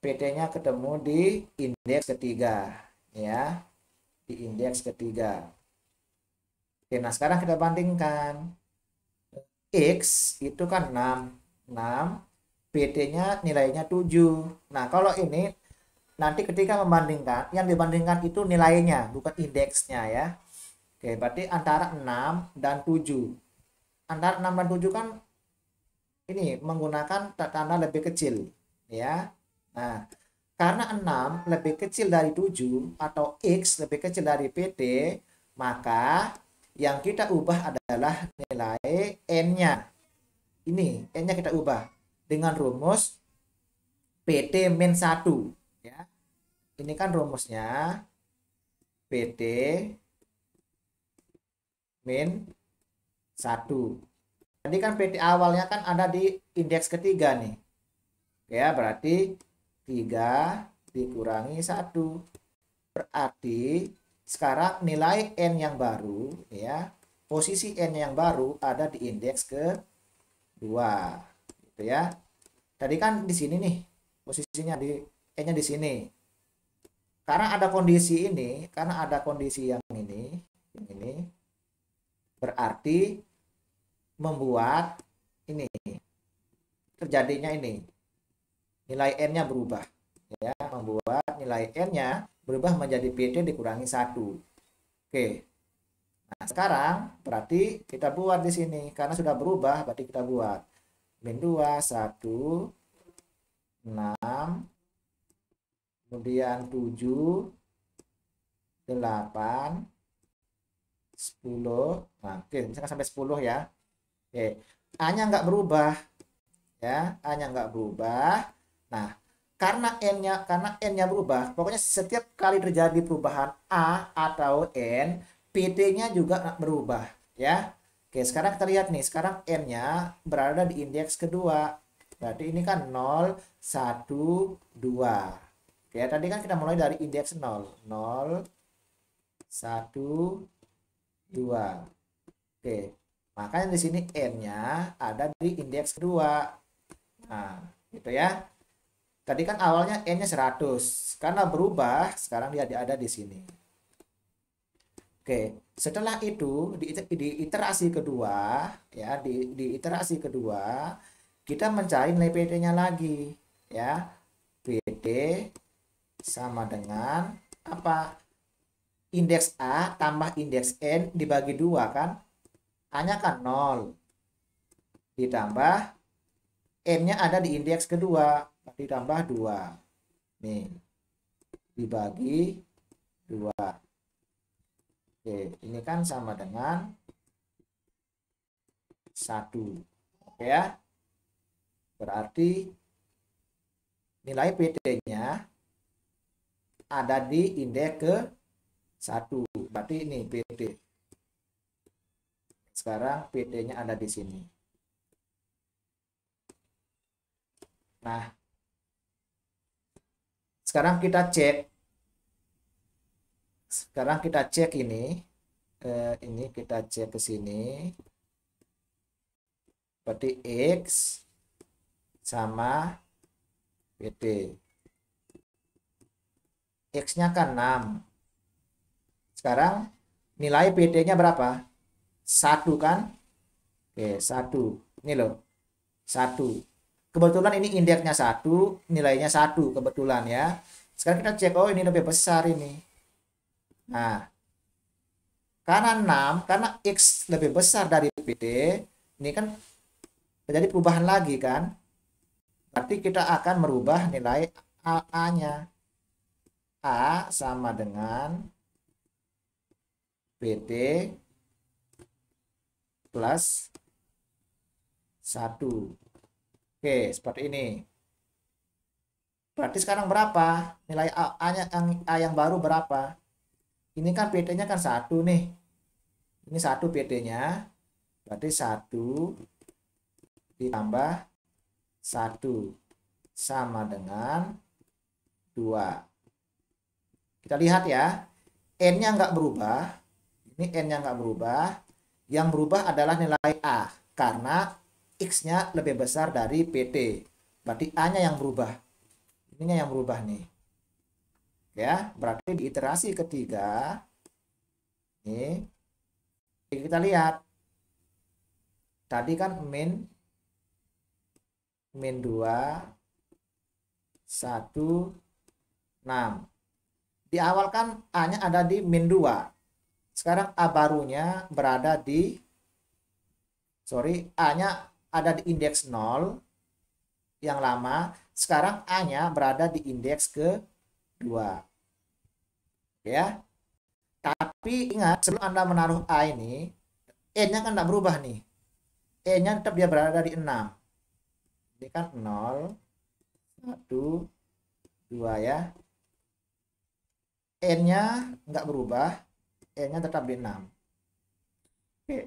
PT-nya ketemu di indeks ketiga. Ya. Di indeks ketiga. Oke, nah sekarang kita bandingkan. X itu kan 6. 6. PT-nya nilainya 7. Nah, kalau ini nanti ketika membandingkan yang dibandingkan itu nilainya bukan indeksnya ya oke berarti antara 6 dan 7 antara 6 dan 7 kan ini menggunakan tanda lebih kecil ya nah karena 6 lebih kecil dari 7 atau X lebih kecil dari PT maka yang kita ubah adalah nilai N-nya ini N-nya kita ubah dengan rumus PT min 1 ya ini kan rumusnya BD min 1 jadi kan pd awalnya kan ada di indeks ketiga nih ya berarti 3 dikurangi 1 berarti sekarang nilai N yang baru ya posisi N yang baru ada di indeks ke 2 gitu ya tadi kan di sini nih posisinya di E-nya di sini. Karena ada kondisi ini, karena ada kondisi yang ini, yang ini berarti membuat ini terjadinya ini nilai n-nya berubah ya membuat nilai n-nya berubah menjadi pt dikurangi satu oke nah sekarang berarti kita buat di sini karena sudah berubah berarti kita buat min dua satu enam kemudian 7 8 10 nah, misalkan sampai 10 ya oke A nya nggak berubah ya A nya nggak berubah nah karena N nya karena N nya berubah pokoknya setiap kali terjadi perubahan A atau N PT nya juga berubah ya Oke sekarang kita lihat nih sekarang N nya berada di indeks kedua berarti ini kan 0 1 2 ya tadi kan kita mulai dari indeks 0 0 1 2 oke makanya di sini n-nya ada di indeks kedua nah gitu ya tadi kan awalnya n-nya 100 karena berubah sekarang dia ada di sini Oke, setelah itu di, di iterasi kedua, ya di, di iterasi kedua kita mencari nilai PT-nya lagi, ya PT sama dengan apa? Indeks A tambah indeks N dibagi dua kan? hanya kan 0. Ditambah N-nya ada di indeks kedua. Ditambah 2. Nih. Dibagi 2. Oke, ini kan sama dengan 1. Oke ya. Berarti nilai PT-nya ada di indeks ke satu berarti ini PT. sekarang PD nya ada di sini nah sekarang kita cek sekarang kita cek ini eh, ini kita cek ke sini berarti X sama PT X-nya kan 6. Sekarang nilai PT-nya berapa? 1 kan? Oke, 1. Ini loh. 1. Kebetulan ini indeksnya 1, nilainya 1 kebetulan ya. Sekarang kita cek, oh ini lebih besar ini. Nah, karena 6, karena X lebih besar dari PT, ini kan terjadi perubahan lagi kan? Berarti kita akan merubah nilai AA-nya. A sama dengan PT plus 1. Oke, seperti ini. Berarti sekarang berapa? Nilai A, A, yang, A yang baru berapa? Ini kan PT-nya kan 1 nih. Ini 1 PT-nya. Berarti 1 ditambah 1 sama dengan 2. Kita lihat ya, n-nya nggak berubah. Ini n-nya nggak berubah. Yang berubah adalah nilai a karena x-nya lebih besar dari pt. Berarti a-nya yang berubah. Ininya yang berubah nih. Ya, berarti di iterasi ketiga ini kita lihat tadi kan min min 2 1 6 di awal kan A-nya ada di min 2. Sekarang A barunya berada di, sorry, A-nya ada di indeks 0 yang lama. Sekarang A-nya berada di indeks ke 2. Ya. Tapi ingat, sebelum Anda menaruh A ini, E-nya kan tidak berubah nih. E-nya tetap dia berada di 6. Ini kan 0, 1, 2 ya n-nya nggak berubah n-nya tetap di 6 oke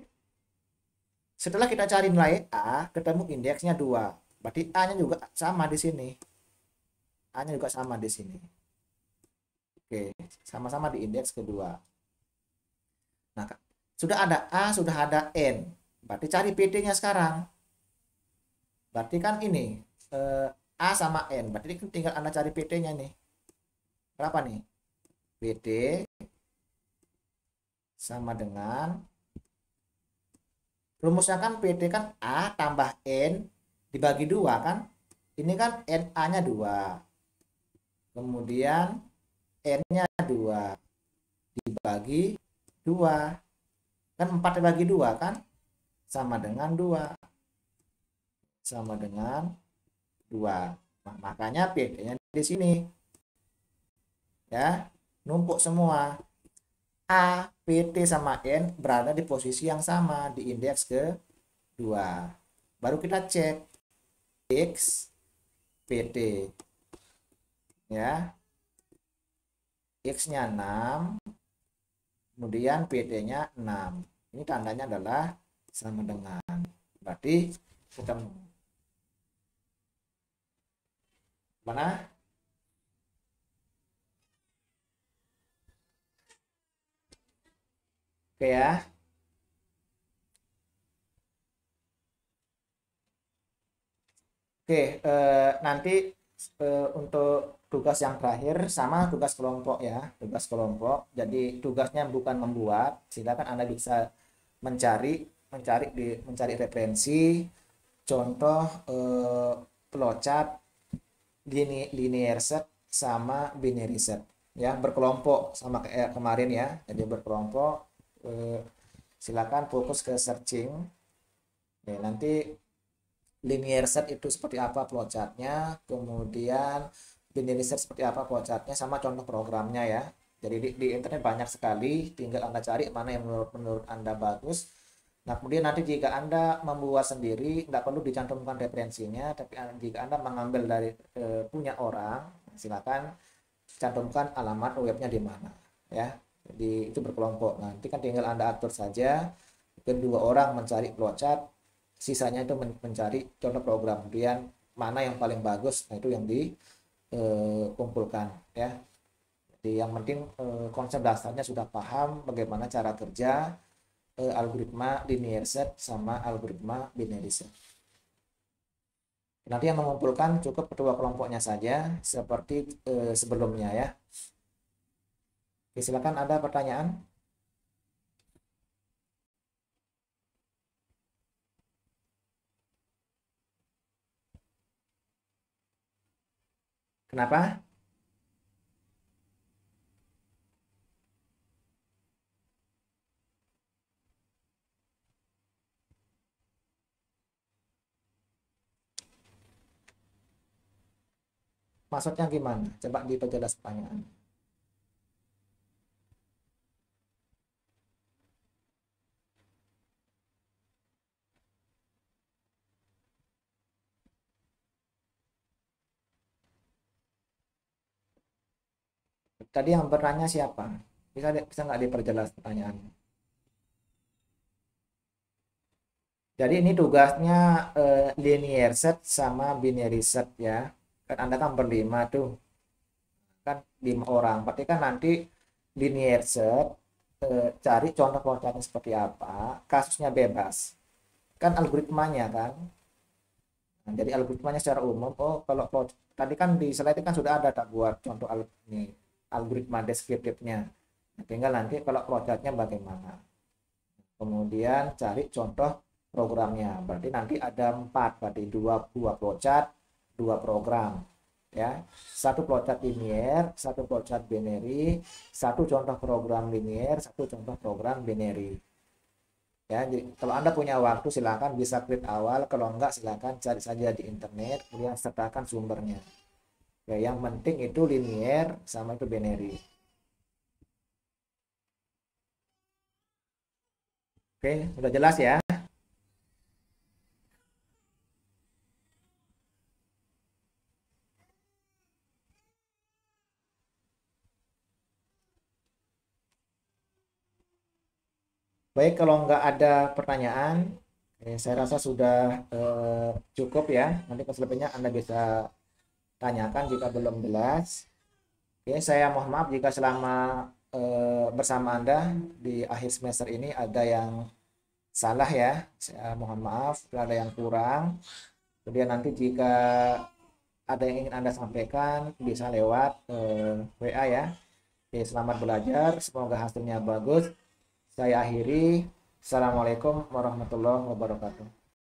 setelah kita cari nilai a ketemu indeksnya 2 berarti a-nya juga sama di sini a-nya juga sama di sini oke sama-sama di indeks kedua nah sudah ada a sudah ada n berarti cari pt-nya sekarang berarti kan ini eh, a sama n berarti tinggal anda cari pt-nya nih berapa nih WD sama dengan rumusnya kan PD kan A tambah N dibagi dua kan ini kan NA nya dua kemudian N nya dua dibagi dua kan 4 dibagi dua kan sama dengan dua sama dengan dua nah, makanya PD nya di sini ya numpuk semua. A, P, T sama N berada di posisi yang sama di indeks ke kedua. Baru kita cek X, PT. Ya. X-nya 6, kemudian PT-nya 6. Ini tandanya adalah sama dengan. Berarti ketemu. Mana? Oke ya. Oke, eh, nanti eh, untuk tugas yang terakhir sama tugas kelompok ya, tugas kelompok. Jadi tugasnya bukan membuat, silakan Anda bisa mencari mencari di mencari referensi contoh eh, flowchart linear set sama binary set ya berkelompok sama kayak eh, kemarin ya jadi berkelompok Eh, silakan fokus ke searching nanti linear set itu seperti apa flowchartnya kemudian linear set seperti apa flowchartnya sama contoh programnya ya jadi di, di internet banyak sekali tinggal anda cari mana yang menurut menurut anda bagus Nah, kemudian nanti jika Anda membuat sendiri, tidak perlu dicantumkan referensinya, tapi jika Anda mengambil dari e, punya orang, silakan cantumkan alamat webnya di mana, ya jadi itu berkelompok nanti kan tinggal anda atur saja mungkin dua orang mencari flowchart sisanya itu mencari contoh program kemudian mana yang paling bagus nah itu yang dikumpulkan eh, ya jadi yang penting eh, konsep dasarnya sudah paham bagaimana cara kerja eh, algoritma linear set sama algoritma binary set nanti yang mengumpulkan cukup kedua kelompoknya saja seperti sebelumnya ya Oke, silakan ada pertanyaan. Kenapa? Maksudnya gimana? Coba diperjelas pertanyaan. tadi yang bertanya siapa bisa bisa nggak diperjelas pertanyaannya jadi ini tugasnya uh, linear set sama binary set ya kan anda kan berlima tuh kan lima orang berarti kan nanti linear set uh, cari contoh kontaknya seperti apa kasusnya bebas kan algoritmanya kan nah, jadi algoritmanya secara umum oh kalau tadi kan di slide kan sudah ada tak buat contoh ini algoritma deskriptifnya nah, tinggal nanti kalau produknya bagaimana kemudian cari contoh programnya berarti nanti ada empat berarti dua dua flowchart dua program ya satu flowchart linear, satu flowchart binary satu contoh program linear, satu contoh program binary ya jadi kalau anda punya waktu silahkan bisa klik awal kalau enggak silahkan cari saja di internet kemudian sertakan sumbernya ya yang penting itu linier sama itu binary oke sudah jelas ya Baik, kalau nggak ada pertanyaan, eh, saya rasa sudah eh, cukup ya. Nanti keselebihnya Anda bisa tanyakan jika belum jelas. Oke, saya mohon maaf jika selama eh, bersama Anda di akhir semester ini ada yang salah ya. Saya mohon maaf kalau ada yang kurang. Kemudian nanti jika ada yang ingin Anda sampaikan bisa lewat eh, WA ya. Oke, selamat belajar, semoga hasilnya bagus. Saya akhiri. Assalamualaikum warahmatullahi wabarakatuh.